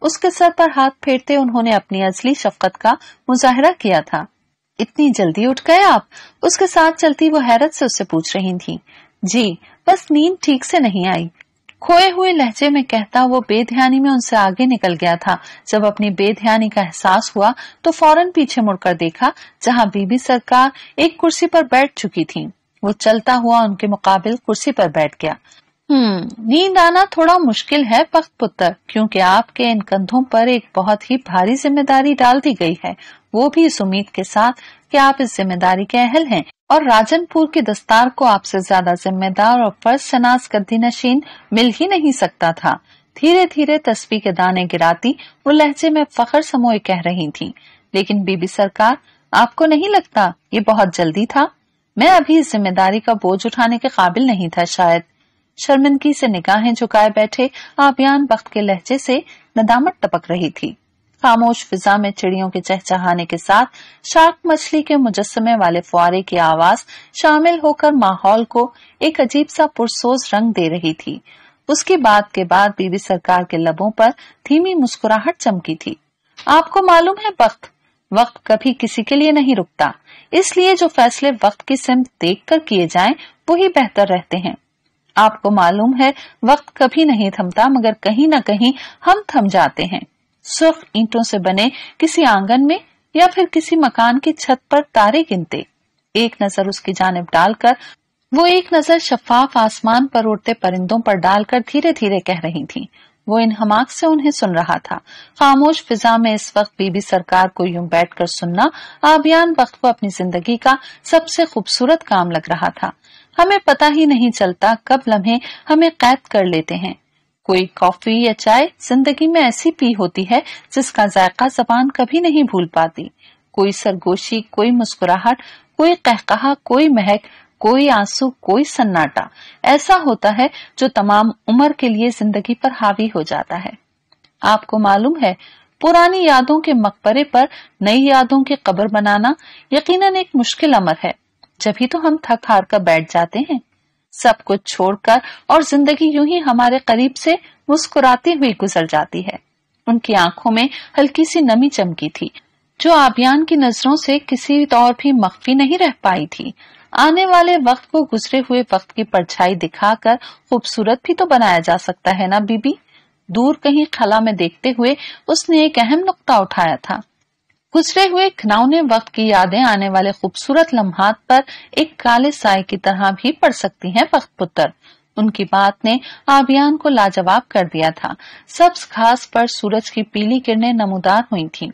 A: उसके सर पर हाथ फेरते उन्होंने अपनी असली शफकत का मुजाहरा किया था इतनी जल्दी उठ गए आप उसके साथ चलती वो हैरत से उससे पूछ रही थी जी बस नींद ठीक से नहीं आई खोए हुए लहजे में कहता वो बेध्यानी में उनसे आगे निकल गया था जब अपनी बेध्यानी का एहसास हुआ तो फौरन पीछे मुड़कर देखा जहां बीबी सरकार एक कुर्सी पर बैठ चुकी थी वो चलता हुआ उनके मुकाबले कुर्सी पर बैठ गया हम्म नींद आना थोड़ा मुश्किल है पख्त पुत्र क्योंकि आपके इन कंधों पर एक बहुत ही भारी जिम्मेदारी डाल दी गई है वो भी इस उम्मीद के साथ कि आप इस जिम्मेदारी के अहल हैं और राजनपुर के दस्तार को आपसे ज्यादा जिम्मेदार और फर्ज शनाज गद्दी नशीन मिल ही नहीं सकता था धीरे धीरे तस्वीर के दाने गिराती वो लहजे में फखर समोए कह रही थी लेकिन बीबी सरकार आपको नहीं लगता ये बहुत जल्दी था मैं अभी इस जिम्मेदारी का बोझ उठाने के काबिल नहीं था शायद शर्मिंदगी से निगाहें झुकाए बैठे आबियान बख्त के लहजे से नदामत टपक रही थी खामोश फिजा में चिड़ियों के चहचहाने के साथ शार्क मछली के मुजस्मे वाले फुआरे की आवाज शामिल होकर माहौल को एक अजीब सा पुरसोज रंग दे रही थी उसकी बात के बाद बीबी सरकार के लबों पर धीमी मुस्कुराहट चमकी थी आपको मालूम है वक्त वक्त कभी किसी के लिए नहीं रुकता इसलिए जो फैसले वक्त की सिमत देख कर किए जाए वही बेहतर रहते हैं आपको मालूम है वक्त कभी नहीं थमता मगर कहीं न कहीं हम थम जाते हैं सुर्ख ईंटों से बने किसी आंगन में या फिर किसी मकान की छत पर तारे गिनते एक नजर उसकी जानब डालकर वो एक नजर शफाफ आसमान पर उड़ते परिंदों पर डालकर धीरे धीरे कह रही थी वो इन हमाक से उन्हें सुन रहा था खामोश फिजा में इस वक्त बीबी सरकार को यूं बैठकर सुनना आबियान वक्त को अपनी जिंदगी का सबसे खूबसूरत काम लग रहा था हमें पता ही नहीं चलता कब लम्हे हमें कैद कर लेते हैं कोई कॉफी या चाय जिंदगी में ऐसी पी होती है जिसका जायका जबान कभी नहीं भूल पाती कोई सरगोशी कोई मुस्कुराहट कोई कहकहा कोई महक कोई आंसू कोई सन्नाटा ऐसा होता है जो तमाम उम्र के लिए जिंदगी पर हावी हो जाता है आपको मालूम है पुरानी यादों के मकबरे पर नई यादों की कब्र बनाना यकीनन एक मुश्किल अमर है जब ही तो हम थक हार कर बैठ जाते हैं सब कुछ छोड़कर और जिंदगी यूं ही हमारे करीब से मुस्कुराती हुई गुजर जाती है उनकी आंखों में हल्की सी नमी चमकी थी जो आबियान की नजरों से किसी तौर भी मख्फी नहीं रह पाई थी आने वाले वक्त को गुजरे हुए वक्त की परछाई दिखाकर खूबसूरत भी तो बनाया जा सकता है ना बीबी दूर कहीं खला में देखते हुए उसने एक अहम नुकता उठाया था गुजरे हुए खनौने वक्त की यादें आने वाले खूबसूरत लम्हात पर एक काले साय की तरह भी पड़ सकती हैं वक्त पुत्र उनकी बात ने आबियान को लाजवाब कर दिया था सब्स घास पर सूरज की पीली किरणें नमोदार हुई थीं।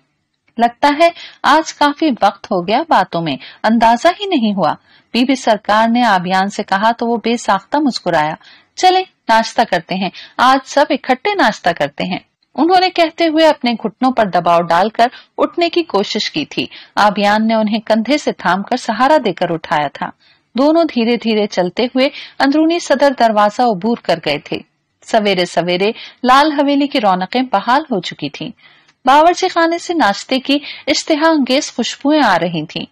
A: लगता है आज काफी वक्त हो गया बातों में अंदाजा ही नहीं हुआ बीबी सरकार ने आबियान से कहा तो वो बेसाख्ता मुस्कुराया चले नाश्ता करते हैं आज सब इकट्ठे नाश्ता करते हैं उन्होंने कहते हुए अपने घुटनों पर दबाव डालकर उठने की कोशिश की थी आबियान ने उन्हें कंधे से थामकर सहारा देकर उठाया था दोनों धीरे धीरे चलते हुए अंदरूनी सदर दरवाजा उबूर कर गए थे सवेरे सवेरे लाल हवेली की रौनकें बहाल हो चुकी थी बावरची खाने से नाश्ते की इश्तहा अंगेज खुशबुएं आ रही थी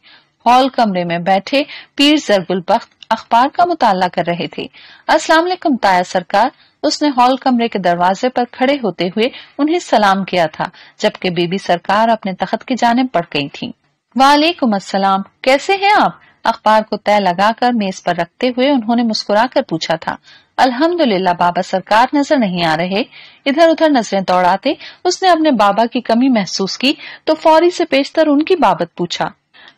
A: हॉल कमरे में बैठे पीर जरगुल बख्त अखबार का मुताला कर रहे थे अस्सलाम वालेकुम ताया सरकार उसने हॉल कमरे के दरवाजे पर खड़े होते हुए उन्हें सलाम किया था जबकि बीबी सरकार अपने तख्त की जाने पड़ गई थी वालेकुम असलम कैसे हैं आप अखबार को तय लगाकर मेज पर रखते हुए उन्होंने मुस्कुरा कर पूछा था अल्हम्दुलिल्लाह बाबा सरकार नजर नहीं आ रहे इधर उधर नजरें दौड़ाते उसने अपने बाबा की कमी महसूस की तो फौरी से पेशतर उनकी बाबत पूछा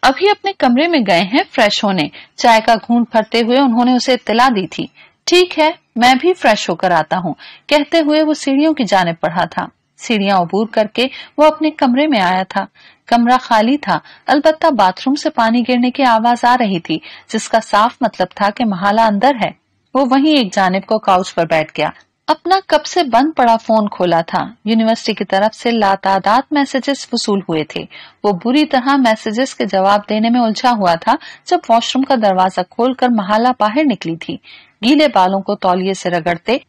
A: अभी अपने कमरे में गए हैं फ्रेश होने चाय का घूंट भरते हुए उन्होंने उसे इतला दी थी ठीक है मैं भी फ्रेश होकर आता हूँ कहते हुए वो सीढ़ियों की जाने पढ़ा था सीढ़ियाँ उबूर करके वो अपने कमरे में आया था कमरा खाली था अलबत्ता बाथरूम से पानी गिरने की आवाज आ रही थी जिसका साफ मतलब था कि महाला अंदर है वो वहीं एक जानब को काउच पर बैठ गया अपना कब से बंद पड़ा फोन खोला था यूनिवर्सिटी की तरफ से लातादात मैसेजेस वसूल हुए थे वो बुरी तरह मैसेजेस के जवाब देने में उलझा हुआ था जब वॉशरूम का दरवाजा खोलकर महाला बाहर निकली थी गीले बालों को तौलिए से रगड़ते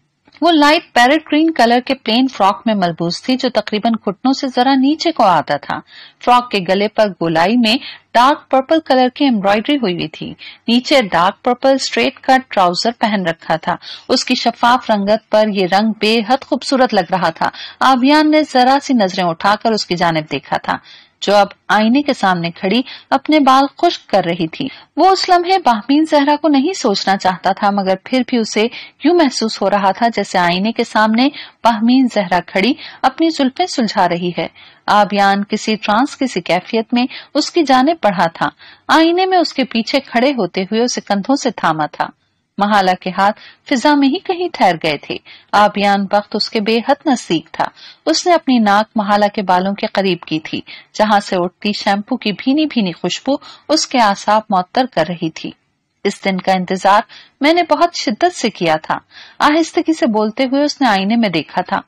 A: वो लाइट पैरट ग्रीन कलर के प्लेन फ्रॉक में मलबूस थी जो तकरीबन घुटनों से जरा नीचे को आता था फ्रॉक के गले पर गोलाई में डार्क पर्पल कलर की एम्ब्रॉयडरी हुई हुई थी नीचे dark purple straight cut trouser पहन रखा था उसकी शफाफ रंगत पर यह रंग बेहद खूबसूरत लग रहा था आबियान ने जरा सी नजरें उठाकर उसकी जानब देखा था जो अब आईने के सामने खड़ी अपने बाल खुश्क कर रही थी वो उस लम्हे बाहमीन जहरा को नहीं सोचना चाहता था मगर फिर भी उसे यूं महसूस हो रहा था जैसे आईने के सामने बाहमीन जहरा खड़ी अपनी जुल्फे सुलझा रही है आबियान किसी ट्रांस किसी कैफियत में उसकी जाने पढ़ा था आईने में उसके पीछे खड़े होते हुए उसे कंधों से थामा था महाला के हाथ फिजा में ही कहीं ठहर गए थे आबियान वक्त उसके बेहद नजदीक था उसने अपनी नाक महाला के बालों के करीब की थी जहां से उठती शैम्पू की भीनी भीनी खुशबू उसके आसाब मुअत्तर कर रही थी इस दिन का इंतजार मैंने बहुत शिद्दत से किया था आहिस्तगी से बोलते हुए उसने आईने में देखा था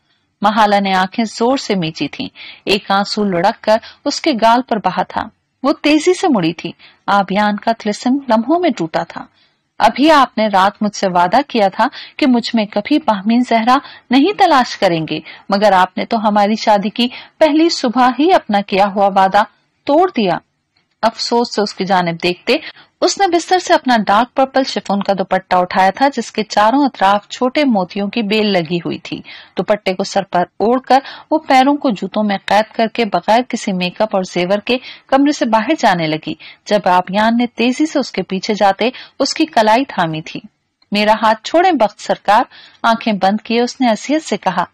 A: महाला ने आंखें जोर से मीची थीं। एक आंसू लुढ़क कर उसके गाल पर बहा था वो तेजी से मुड़ी थी आबियान का तिलस्म लम्हों में टूटा था अभी आपने रात मुझसे वादा किया था कि मुझ में कभी बाहमीन जहरा नहीं तलाश करेंगे मगर आपने तो हमारी शादी की पहली सुबह ही अपना किया हुआ वादा तोड़ दिया अफसोस से उसकी जानब देखते उसने बिस्तर से अपना डार्क पर्पल शिफोन का दुपट्टा उठाया था जिसके चारों अतराफ छोटे मोतियों की बेल लगी हुई थी दुपट्टे को सर पर ओढ़कर वो पैरों को जूतों में कैद करके बगैर किसी मेकअप और जेवर के कमरे से बाहर जाने लगी जब आबियान ने तेजी से उसके पीछे जाते उसकी कलाई थामी थी मेरा हाथ छोड़े बख्त सरकार आंखें बंद किए उसने असियत से कहा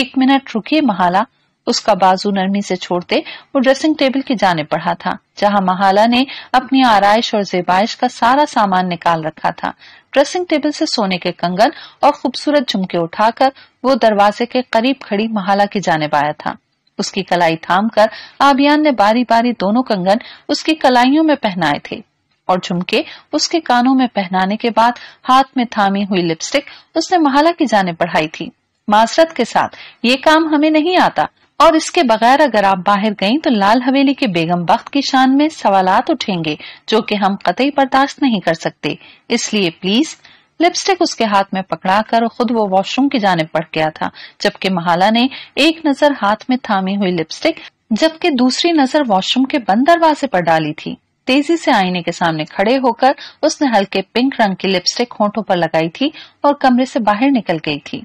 A: एक मिनट रुकी महाला उसका बाजू नरमी से छोड़ते वो ड्रेसिंग टेबल की जाने पड़ा था जहां महाला ने अपनी आरइश और जेबाइश का सारा सामान निकाल रखा था ड्रेसिंग टेबल से सोने के कंगन और खूबसूरत झुमके उठाकर वो दरवाजे के करीब खड़ी महाला की जाने आया था उसकी कलाई थाम कर आबियान ने बारी बारी दोनों कंगन उसकी कलाइयों में पहनाए थे और झुमके उसके कानों में पहनाने के बाद हाथ में थामी हुई लिपस्टिक उसने महाला की जाने बढ़ाई थी माजरत के साथ ये काम हमें नहीं आता और इसके बगैर अगर आप बाहर गईं तो लाल हवेली के बेगम वक्त की शान में सवालात उठेंगे जो कि हम कतई बर्दाश्त नहीं कर सकते इसलिए प्लीज लिपस्टिक उसके हाथ में पकड़ा कर खुद वो वॉशरूम की जाने पड़ गया था जबकि महाला ने एक नजर हाथ में थामी हुई लिपस्टिक जबकि दूसरी नजर वॉशरूम के बंद दरवाजे पर डाली थी तेजी से आईने के सामने खड़े होकर उसने हल्के पिंक रंग की लिपस्टिक होंठों पर लगाई थी और कमरे से बाहर निकल गई थी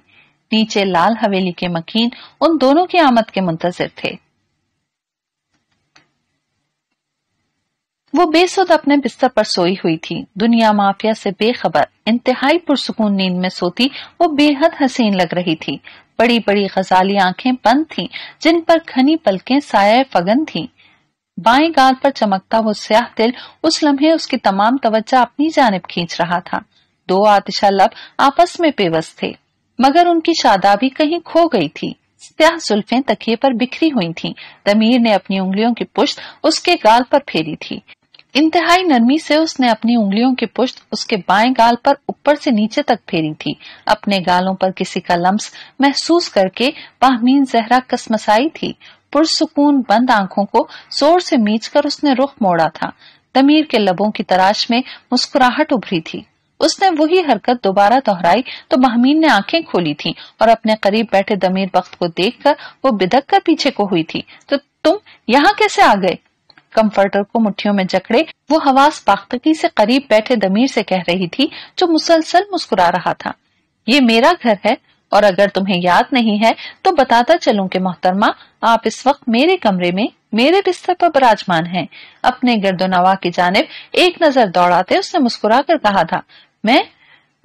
A: नीचे लाल हवेली के मकीन उन दोनों की आमद के मुंतजर थे वो बेसुद अपने बिस्तर पर सोई हुई थी दुनिया माफिया से बेखबर इंतहाई पुरसकून नींद में सोती वो बेहद हसीन लग रही थी बड़ी बड़ी गजाली आंखें बंद थीं, जिन पर घनी पलकें साय फगन थीं। बाएं गाल पर चमकता वो स्याह दिल उस लम्हे उसकी तमाम तवज्जा अपनी जानब खींच रहा था दो आतिशा लब आपस में पेवस थे मगर उनकी शादाबी कहीं खो गई थी स्याह जुल्फे तकिए पर बिखरी हुई थीं। तमीर ने अपनी उंगलियों की पुश्त उसके गाल पर फेरी थी इंतहाई नरमी से उसने अपनी उंगलियों की पुश्त उसके बाएं गाल पर ऊपर से नीचे तक फेरी थी अपने गालों पर किसी का लम्स महसूस करके पाहमीन जहरा कसमसाई थी पुरसकून बंद आंखों को जोर से कर उसने रुख मोड़ा था तमीर के लबों की तराश में मुस्कुराहट उभरी थी उसने वही हरकत दोबारा दोहराई तो महमीन ने आंखें खोली थीं और अपने करीब बैठे दमीर बख्त को देखकर वो बिदक कर पीछे को हुई थी तो तुम यहाँ कैसे आ गए कम्फर्टर को मुठियों में जकड़े वो हवास पाख्तकी से करीब बैठे दमीर से कह रही थी जो मुसलसल मुस्कुरा रहा था ये मेरा घर है और अगर तुम्हें याद नहीं है तो बताता चलूं कि मोहतरमा आप इस वक्त मेरे कमरे में मेरे बिस्तर पर बराजमान हैं। अपने गर्दोनवा की जानब एक नजर दौड़ाते उसने मुस्कुरा कर कहा था मैं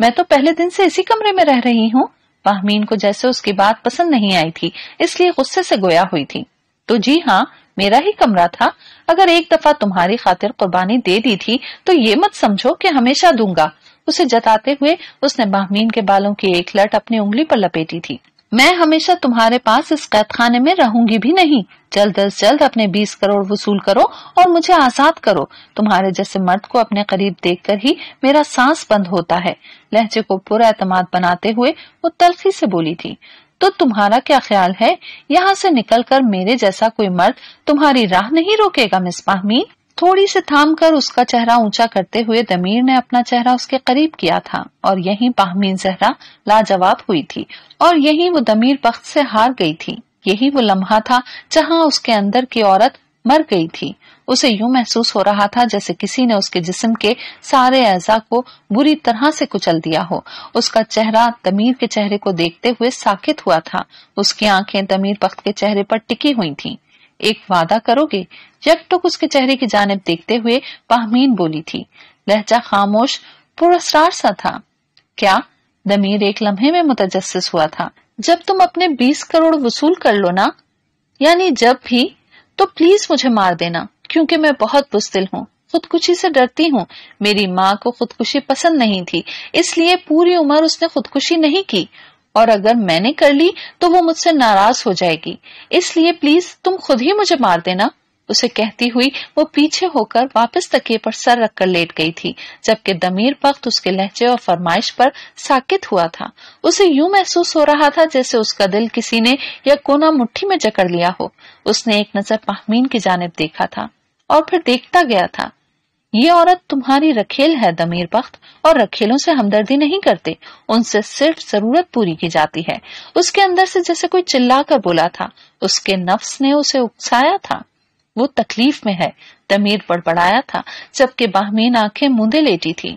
A: मैं तो पहले दिन से इसी कमरे में रह रही हूँ फाहमीन को जैसे उसकी बात पसंद नहीं आई थी इसलिए गुस्से से गोया हुई थी तो जी हाँ मेरा ही कमरा था अगर एक दफा तुम्हारी खातिर कुर्बानी दे दी थी तो ये मत समझो कि हमेशा दूंगा उसे जताते हुए उसने बाहमीन के बालों की एक लट अपनी उंगली पर लपेटी थी मैं हमेशा तुम्हारे पास इस कैद खाने में रहूंगी भी नहीं जल्द अज जल्द अपने बीस करोड़ वसूल करो और मुझे आजाद करो तुम्हारे जैसे मर्द को अपने करीब देखकर ही मेरा सांस बंद होता है लहजे को पूरा एतमाद बनाते हुए वो तलखी से बोली थी तो तुम्हारा क्या ख्याल है यहाँ से निकलकर मेरे जैसा कोई मर्द तुम्हारी राह नहीं रोकेगा मिस पाहमी थोड़ी से थाम कर उसका चेहरा ऊंचा करते हुए दमीर ने अपना चेहरा उसके करीब किया था और यही पाहमीन जहरा लाजवाब हुई थी और यही वो दमीर पख्त से हार गई थी यही वो लम्हा था जहाँ उसके अंदर की औरत मर गई थी उसे यूं महसूस हो रहा था जैसे किसी ने उसके जिस्म के सारे अजा को बुरी तरह से कुचल दिया हो उसका चेहरा तमीर के चेहरे को देखते हुए साकित हुआ था उसकी आंखें तमीर पख्त के चेहरे पर टिकी हुई थीं। एक वादा करोगे यकटुक उसके चेहरे की जानब देखते हुए पहमीन बोली थी लहजा खामोश पुरस्कार सा था क्या दमीर एक लम्हे में मुतजस हुआ था जब तुम अपने बीस करोड़ वसूल कर लो ना यानी जब भी तो प्लीज मुझे मार देना क्योंकि मैं बहुत बुजदिल हूँ खुदकुशी से डरती हूँ मेरी माँ को खुदकुशी पसंद नहीं थी इसलिए पूरी उम्र उसने खुदकुशी नहीं की और अगर मैंने कर ली तो वो मुझसे नाराज हो जाएगी इसलिए प्लीज तुम खुद ही मुझे मार देना उसे कहती हुई वो पीछे होकर वापस तकिए पर सर रखकर लेट गई थी जबकि दमीर पख्त उसके लहजे और फरमाइश पर साकित हुआ था उसे यूं महसूस हो रहा था जैसे उसका दिल किसी ने या कोना मुट्ठी में जकड़ लिया हो उसने एक नजर पाहमीन की जानब देखा था और फिर देखता गया था ये औरत तुम्हारी रखेल है दमीर बख्त और रखेलों से हमदर्दी नहीं करते उनसे सिर्फ जरूरत पूरी की जाती है उसके अंदर से जैसे कोई चिल्लाकर बोला था उसके नफ्स ने उसे उकसाया था वो तकलीफ में है दमीर बड़बड़ाया था जबकि बाहमीन आंखें मुंदे लेटी थी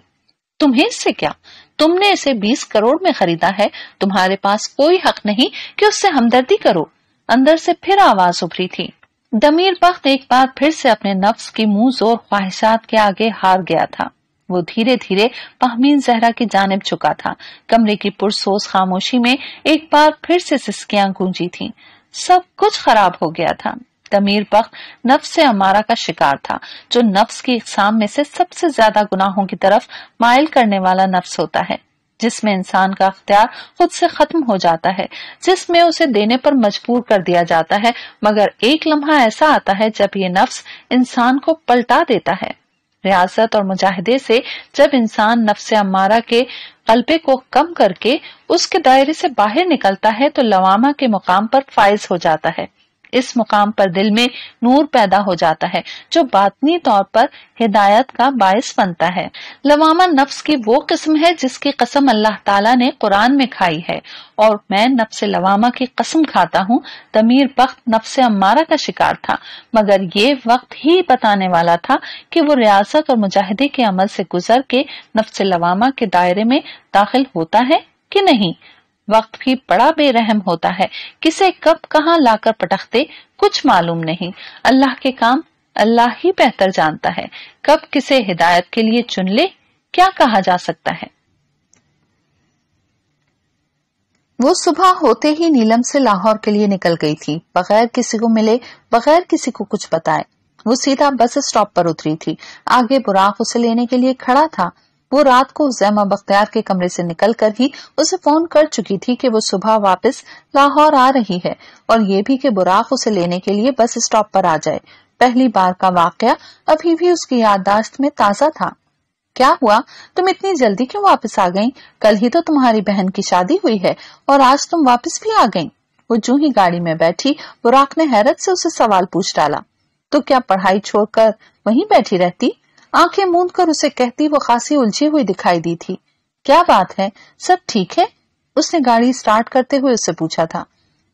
A: तुम्हें इससे क्या तुमने इसे बीस करोड़ में खरीदा है तुम्हारे पास कोई हक नहीं कि उससे हमदर्दी करो अंदर से फिर आवाज उभरी थी दमीर बख्त एक बार फिर से अपने नफ्स की मुंह और ख्वाहिशात के आगे हार गया था वो धीरे धीरे पहमीन जहरा की जानब चुका था कमरे की पुरसोस खामोशी में एक बार फिर से सिस्कियां गूंजी थी सब कुछ खराब हो गया था तमीर बख्त नफ्स से अमारा का शिकार था जो नफ्स की इकसाम में से सबसे ज्यादा गुनाहों की तरफ मायल करने वाला नफ्स होता है जिसमें इंसान का अख्तियार खुद से खत्म हो जाता है जिसमें उसे देने पर मजबूर कर दिया जाता है मगर एक लम्हा ऐसा आता है जब ये नफ्स इंसान को पलटा देता है रियासत और मुजाहिदे से जब इंसान नफ्स अमारा के कल्बे को कम करके उसके दायरे से बाहर निकलता है तो लवामा के मुकाम पर फाइज हो जाता है इस मुकाम पर दिल में नूर पैदा हो जाता है जो बातनी तौर पर हिदायत का बायस बनता है लवामा नफ्स की वो किस्म है जिसकी कसम अल्लाह ताला ने कुरान में खाई है और मैं नफ्स लवामा की कसम खाता हूँ तमीर बख्त नफ्स अम्मारा का शिकार था मगर ये वक्त ही बताने वाला था कि वो रियासत और मुजाहिदे के अमल से गुजर के नफ्स लवामा के दायरे में दाखिल होता है कि नहीं वक्त भी बड़ा बेरहम होता है किसे कब कहाँ लाकर पटखते कुछ मालूम नहीं अल्लाह के काम अल्लाह ही बेहतर जानता है कब किसे हिदायत के लिए चुन ले क्या कहा जा सकता है वो सुबह होते ही नीलम से लाहौर के लिए निकल गई थी बगैर किसी को मिले बगैर किसी को कुछ बताए वो सीधा बस स्टॉप पर उतरी थी आगे बुराक उसे लेने के लिए खड़ा था वो रात को जैमा बख्तियार के कमरे से निकलकर ही उसे फोन कर चुकी थी कि वो सुबह वापस लाहौर आ रही है और ये भी कि बुराक उसे लेने के लिए बस स्टॉप पर आ जाए पहली बार का वाक्य अभी भी उसकी याददाश्त में ताजा था क्या हुआ तुम इतनी जल्दी क्यों वापस आ गई कल ही तो तुम्हारी बहन की शादी हुई है और आज तुम वापस भी आ गई वो जू ही गाड़ी में बैठी बुराक ने हैरत से उसे सवाल पूछ डाला तो क्या पढ़ाई छोड़कर वहीं बैठी रहती आंखें मूंद कर उसे कहती वो खासी उलझी हुई दिखाई दी थी क्या बात है सब ठीक है उसने गाड़ी स्टार्ट करते हुए उससे पूछा था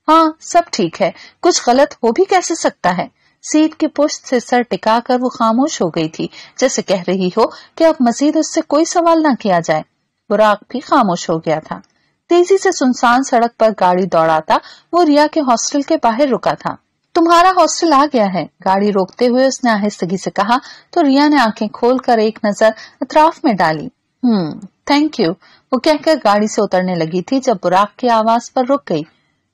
A: हाँ सब ठीक है कुछ गलत हो भी कैसे सकता है सीट की पुष्ट से सर टिका कर वो खामोश हो गई थी जैसे कह रही हो कि अब मजीद उससे कोई सवाल ना किया जाए बुराक भी खामोश हो गया था तेजी से सुनसान सड़क पर गाड़ी दौड़ाता वो रिया के हॉस्टल के बाहर रुका था तुम्हारा हॉस्टल आ गया है गाड़ी रोकते हुए उसने आहिस्तगी से कहा तो रिया ने आंखें खोलकर एक नजर अतराफ में डाली हम्म थैंक यू वो कहकर गाड़ी से उतरने लगी थी जब बुराक की आवाज पर रुक गई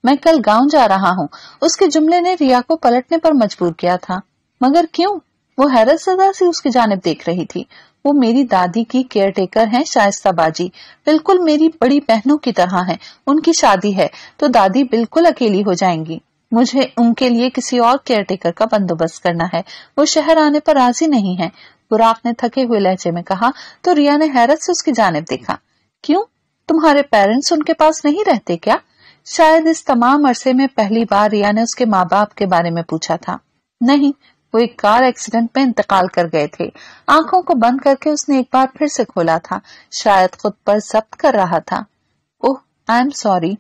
A: मैं कल गांव जा रहा हूँ उसके जुमले ने रिया को पलटने पर मजबूर किया था मगर क्यों वो हैरत सदा से उसकी जानब देख रही थी वो मेरी दादी की केयर टेकर है शायस्ता बाजी बिल्कुल मेरी बड़ी बहनों की तरह है उनकी शादी है तो दादी बिल्कुल अकेली हो जाएंगी मुझे उनके लिए किसी और केयरटेकर का बंदोबस्त करना है वो शहर आने पर राजी नहीं है बुराक ने थके हुए लहजे में कहा तो रिया ने हैरत से उसकी जानब देखा क्यों तुम्हारे पेरेंट्स उनके पास नहीं रहते क्या शायद इस तमाम अरसे में पहली बार रिया ने उसके माँ बाप के बारे में पूछा था नहीं वो एक कार एक्सीडेंट में इंतकाल कर गए थे आंखों को बंद करके उसने एक बार फिर से खोला था शायद खुद पर जब्त कर रहा था oh I am sorry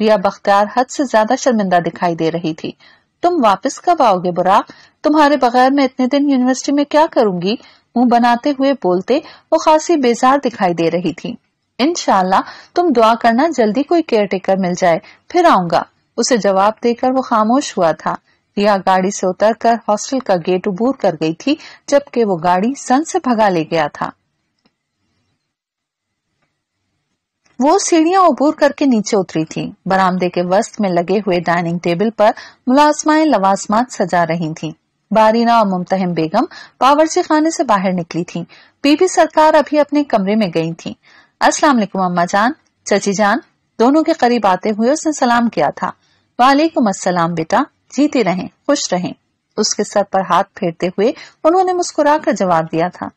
A: Riya Bakhtiyar हद से ज्यादा शर्मिंदा दिखाई दे रही थी तुम वापस कब आओगे बुरा तुम्हारे बगैर मैं इतने दिन यूनिवर्सिटी में क्या करूंगी मुंह बनाते हुए बोलते वो खासी बेजार दिखाई दे रही थी इनशाला तुम दुआ करना जल्दी कोई केयर टेकर मिल जाए फिर आऊंगा उसे जवाब देकर वो खामोश हुआ था रिया गाड़ी से उतर कर हॉस्टल का गेट उबूर कर गई थी जबकि वो गाड़ी सन से भगा ले गया था वो सीढ़ियां उबूर करके नीचे उतरी थी बरामदे के वस्त में लगे हुए डाइनिंग टेबल पर मुलाजमाएं लवासमात सजा रही थीं। बारीना और मुमतहम बेगम बावरची खाने से बाहर निकली थी बीबी सरकार अभी अपने कमरे में गई थी अस्सलाम वालेकुम अम्मा जान चची जान दोनों के करीब आते हुए उसने सलाम किया था वालेकुम असलम बेटा जीते रहे खुश रहे उसके सर पर हाथ फेरते हुए उन्होंने मुस्कुरा जवाब दिया था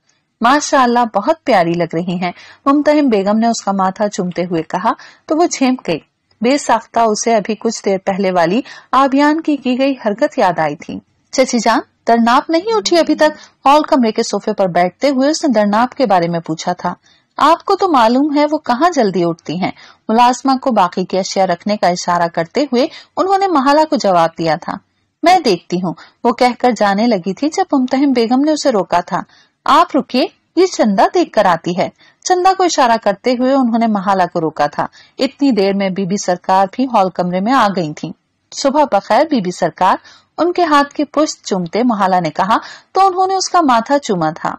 A: माशाला बहुत प्यारी लग रही हैं। मुमतहिम बेगम ने उसका माथा चुमते हुए कहा तो वो छेप गई बेसाख्ता उसे अभी कुछ देर पहले वाली आबियान की की गई हरकत याद आई थी चची जान दरनाप नहीं उठी अभी तक हॉल कमरे के सोफे पर बैठते हुए उसने दरनाप के बारे में पूछा था आपको तो मालूम है वो कहाँ जल्दी उठती हैं। मुलाजमा को बाकी की अशिया रखने का इशारा करते हुए उन्होंने महाला को जवाब दिया था मैं देखती हूँ वो कहकर जाने लगी थी जब मुमतहिम बेगम ने उसे रोका था आप रुकिए ये चंदा देख कर आती है चंदा को इशारा करते हुए उन्होंने महाला को रोका था इतनी देर में बीबी सरकार भी हॉल कमरे में आ गई थी सुबह बखैर बीबी सरकार उनके हाथ की पुष्ट चूमते महाला ने कहा तो उन्होंने उसका माथा चूमा था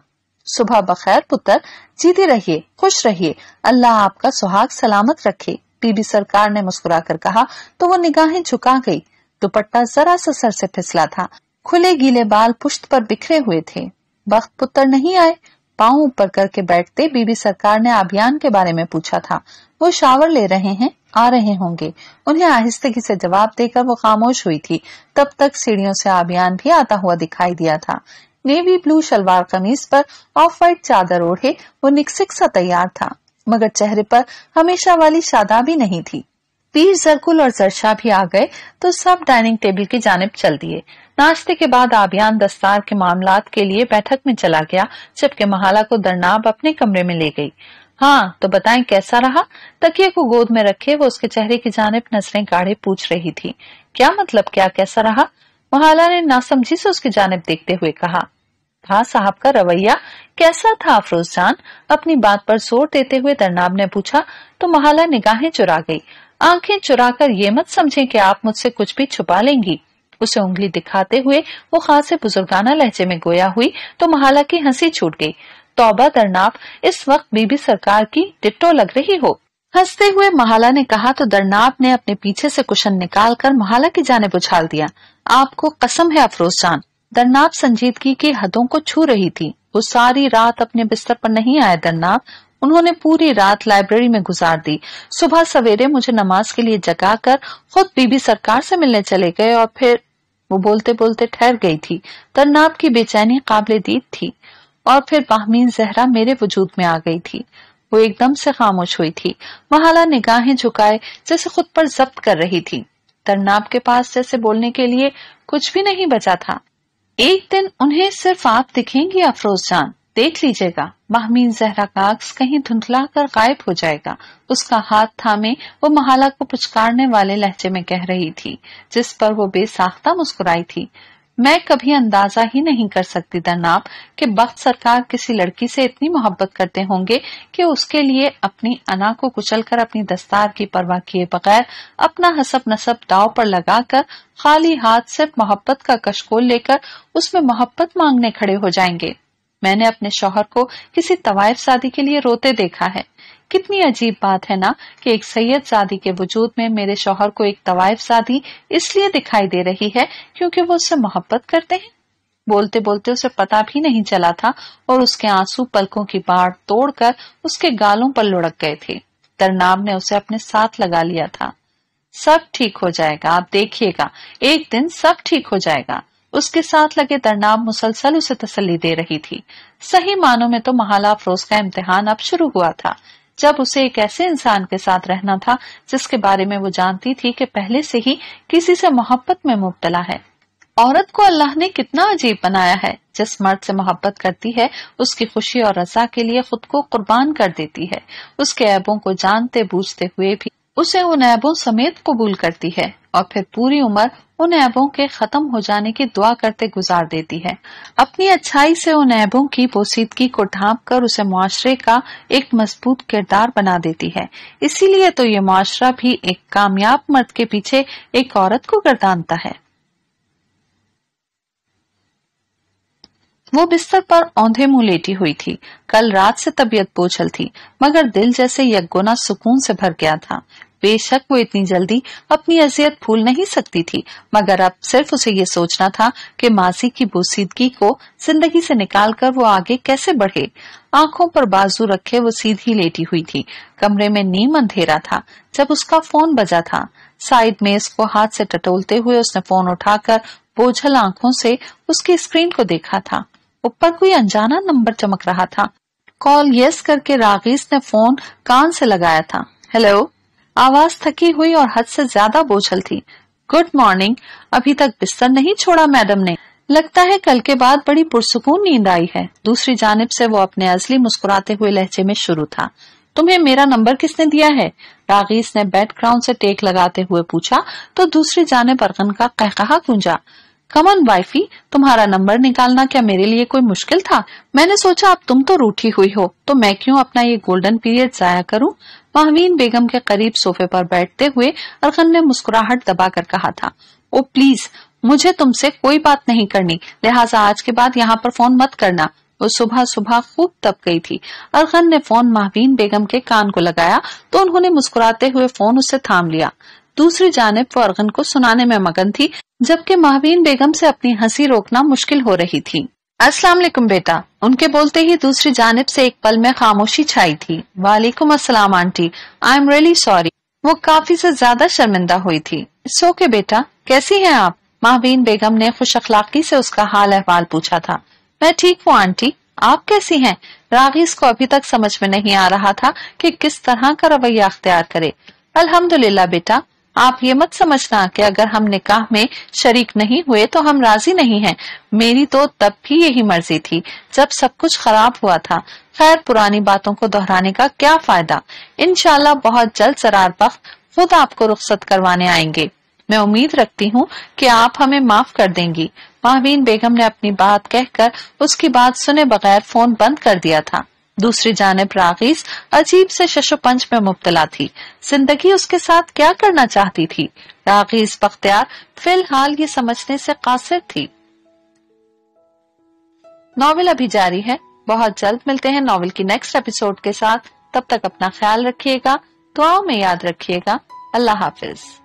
A: सुबह बखैर पुत्र जीते रहिए खुश रहिए अल्लाह आपका सुहाग सलामत रखे बीबी सरकार ने मुस्कुरा कर कहा तो वो निगाहें झुका गई दुपट्टा जरा सा सर से फिसला था खुले गीले बाल पुष्ट पर बिखरे हुए थे बख्त पुत्र नहीं आए पाँव ऊपर करके बैठते बीबी सरकार ने अभियान के बारे में पूछा था वो शावर ले रहे हैं आ रहे होंगे उन्हें आहिस्तगी से जवाब देकर वो खामोश हुई थी तब तक सीढ़ियों से अभियान भी आता हुआ दिखाई दिया था नेवी ब्लू शलवार कमीज पर ऑफ वाइट चादर ओढ़े वो निकसिक सा तैयार था मगर चेहरे पर हमेशा वाली शादाबी नहीं थी पीर जरकुल और जरशा भी आ गए तो सब डाइनिंग टेबल की जानब चल दिए नाश्ते के बाद अभियान दस्तार के मामला के लिए बैठक में चला गया जबकि महाला को दरनाब अपने कमरे में ले गई हाँ तो बताएं कैसा रहा तकिया को गोद में रखे वो उसके चेहरे की जानब नजरें गाढ़े पूछ रही थी क्या मतलब क्या कैसा रहा महाला ने नासमझी से उसकी जानब देखते हुए कहा था साहब का रवैया कैसा था अफरोज जान अपनी बात पर जोर देते हुए दरनाब ने पूछा तो महाला निगाहें चुरा गई आंखें कर ये मत समझे कि आप मुझसे कुछ भी छुपा लेंगी उसे उंगली दिखाते हुए वो खासे बुजुर्गाना लहजे में गोया हुई तो महाला की हंसी छूट गई तौबा दरनाप इस वक्त बीबी सरकार की डिट्टो लग रही हो हंसते हुए महाला ने कहा तो दरनाप ने अपने पीछे से कुशन निकाल कर महाला की जाने बुझाल दिया आपको कसम है अफरोज जान दरनाप संजीदगी की हदों को छू रही थी वो सारी रात अपने बिस्तर पर नहीं आए दरनाप उन्होंने पूरी रात लाइब्रेरी में गुजार दी सुबह सवेरे मुझे नमाज के लिए जगाकर खुद बीबी सरकार से मिलने चले गए और फिर वो बोलते बोलते ठहर गई थी तरनाब की बेचैनी काबिल दीद थी और फिर बाहमीन जहरा मेरे वजूद में आ गई थी वो एकदम से खामोश हुई थी महाला निगाहें झुकाए जैसे खुद पर जब्त कर रही थी तरनाब के पास जैसे बोलने के लिए कुछ भी नहीं बचा था एक दिन उन्हें सिर्फ आप दिखेंगी अफरोज जान देख लीजिएगा माहमीन जहरा का अक्स कहीं धुंधला कर गायब हो जाएगा उसका हाथ थामे वो महाला को पुचकारने वाले लहजे में कह रही थी जिस पर वो बेसाख्ता मुस्कुराई थी मैं कभी अंदाजा ही नहीं कर सकती दरनाब कि बख्त सरकार किसी लड़की से इतनी मोहब्बत करते होंगे कि उसके लिए अपनी अना को कुचल कर अपनी दस्तार की परवाह किए बगैर अपना हसब नसब दाव पर लगाकर खाली हाथ सिर्फ मोहब्बत का कशकोल लेकर उसमें मोहब्बत मांगने खड़े हो जाएंगे मैंने अपने शोहर को किसी तवायफ शादी के लिए रोते देखा है कितनी अजीब बात है ना कि एक सैयद शादी के वजूद में मेरे शोहर को एक तवायफ शादी इसलिए दिखाई दे रही है क्योंकि वो उससे मोहब्बत करते हैं बोलते बोलते उसे पता भी नहीं चला था और उसके आंसू पलकों की बाढ़ तोड़कर उसके गालों पर लुढ़क गए थे तरनाम ने उसे अपने साथ लगा लिया था सब ठीक हो जाएगा आप देखिएगा एक दिन सब ठीक हो जाएगा उसके साथ लगे दरनाम मुसलसल उसे तसली दे रही थी सही मानों में तो महाला अफरोज का इम्तिहान अब शुरू हुआ था जब उसे एक ऐसे इंसान के साथ रहना था जिसके बारे में वो जानती थी कि पहले से ही किसी से मोहब्बत में मुबतला है औरत को अल्लाह ने कितना अजीब बनाया है जिस मर्द से मोहब्बत करती है उसकी खुशी और रजा के लिए खुद को कुर्बान कर देती है उसके ऐबों को जानते बूझते हुए भी उसे उन ऐबों समेत कबूल करती है और फिर पूरी उम्र उन ऐबों के खत्म हो जाने की दुआ करते गुजार देती है अपनी अच्छाई से उन ऐबों की पोसीदगी को ढांप कर उसे मुआरे का एक मजबूत किरदार बना देती है इसीलिए तो ये मुआरा भी एक कामयाब मर्द के पीछे एक औरत को गर्दानता है वो बिस्तर पर औंधे मुंह लेटी हुई थी कल रात से तबीयत बोझल थी मगर दिल जैसे यज्ञोना सुकून से भर गया था बेशक वो इतनी जल्दी अपनी अजियत भूल नहीं सकती थी मगर अब सिर्फ उसे ये सोचना था कि मासी की बोसीदगी को जिंदगी से निकालकर वो आगे कैसे बढ़े आंखों पर बाजू रखे वो सीधी लेटी हुई थी कमरे में नीम अंधेरा था जब उसका फोन बजा था साइड में इसको हाथ से टटोलते हुए उसने फोन उठाकर बोझल आंखों से उसकी स्क्रीन को देखा था ऊपर कोई अनजाना नंबर चमक रहा था कॉल यस करके रागीस ने फोन कान से लगाया था हेलो आवाज थकी हुई और हद से ज्यादा बोझल थी गुड मॉर्निंग अभी तक बिस्तर नहीं छोड़ा मैडम ने लगता है कल के बाद बड़ी पुरसकून नींद आई है दूसरी जानब से वो अपने असली मुस्कुराते हुए लहजे में शुरू था तुम्हें मेरा नंबर किसने दिया है रागीस ने बैकग्राउंड से टेक लगाते हुए पूछा तो दूसरी जानब अरगन का कहकहा गूंजा कमन वाइफी तुम्हारा नंबर निकालना क्या मेरे लिए कोई मुश्किल था मैंने सोचा अब तुम तो रूठी हुई हो तो मैं क्यों अपना ये गोल्डन पीरियड जाया करूं महवीन बेगम के करीब सोफे पर बैठते हुए अरखन ने मुस्कुराहट दबाकर कहा था ओ प्लीज मुझे तुमसे कोई बात नहीं करनी लिहाजा आज के बाद यहाँ पर फोन मत करना वो सुबह सुबह खूब तप गई थी अरखन ने फोन माहवीन बेगम के कान को लगाया तो उन्होंने मुस्कुराते हुए फोन उससे थाम लिया दूसरी जानब फौरगन को सुनाने में मगन थी जबकि महावीन बेगम से अपनी हंसी रोकना मुश्किल हो रही थी अस्सलाम वालेकुम बेटा उनके बोलते ही दूसरी जानब से एक पल में खामोशी छाई थी वालेकुम अस्सलाम aunty I am really sorry वो काफी से ज्यादा शर्मिंदा हुई थी सो के बेटा कैसी है आप महावीन बेगम ने खुश अखलाकी से उसका हाल अहवाल पूछा था मैं ठीक हूँ आंटी आप कैसी हैं रागीस को अभी तक समझ में नहीं आ रहा था कि किस तरह का रवैया अख्तियार करे अल्हम्दुलिल्लाह बेटा आप ये मत समझना कि अगर हम निकाह में शरीक नहीं हुए तो हम राजी नहीं हैं। मेरी तो तब भी यही मर्जी थी जब सब कुछ खराब हुआ था खैर पुरानी बातों को दोहराने का क्या फायदा इनशाला बहुत जल्द सरार बख्त खुद आपको रुख्सत करवाने आएंगे मैं उम्मीद रखती हूँ कि आप हमें माफ कर देंगी माहवीन बेगम ने अपनी बात कहकर उसकी बात सुने बगैर फोन बंद कर दिया था दूसरी जानब रागीस अजीब से शशोपंच में मुबतला थी जिंदगी उसके साथ क्या करना चाहती थी रागीस बख्तियार फिलहाल ये समझने से कासिर थी नॉवल अभी जारी है बहुत जल्द मिलते हैं नॉवेल की नेक्स्ट एपिसोड के साथ तब तक अपना ख्याल रखिएगा दुआओं में याद रखिएगा अल्लाह हाफिज़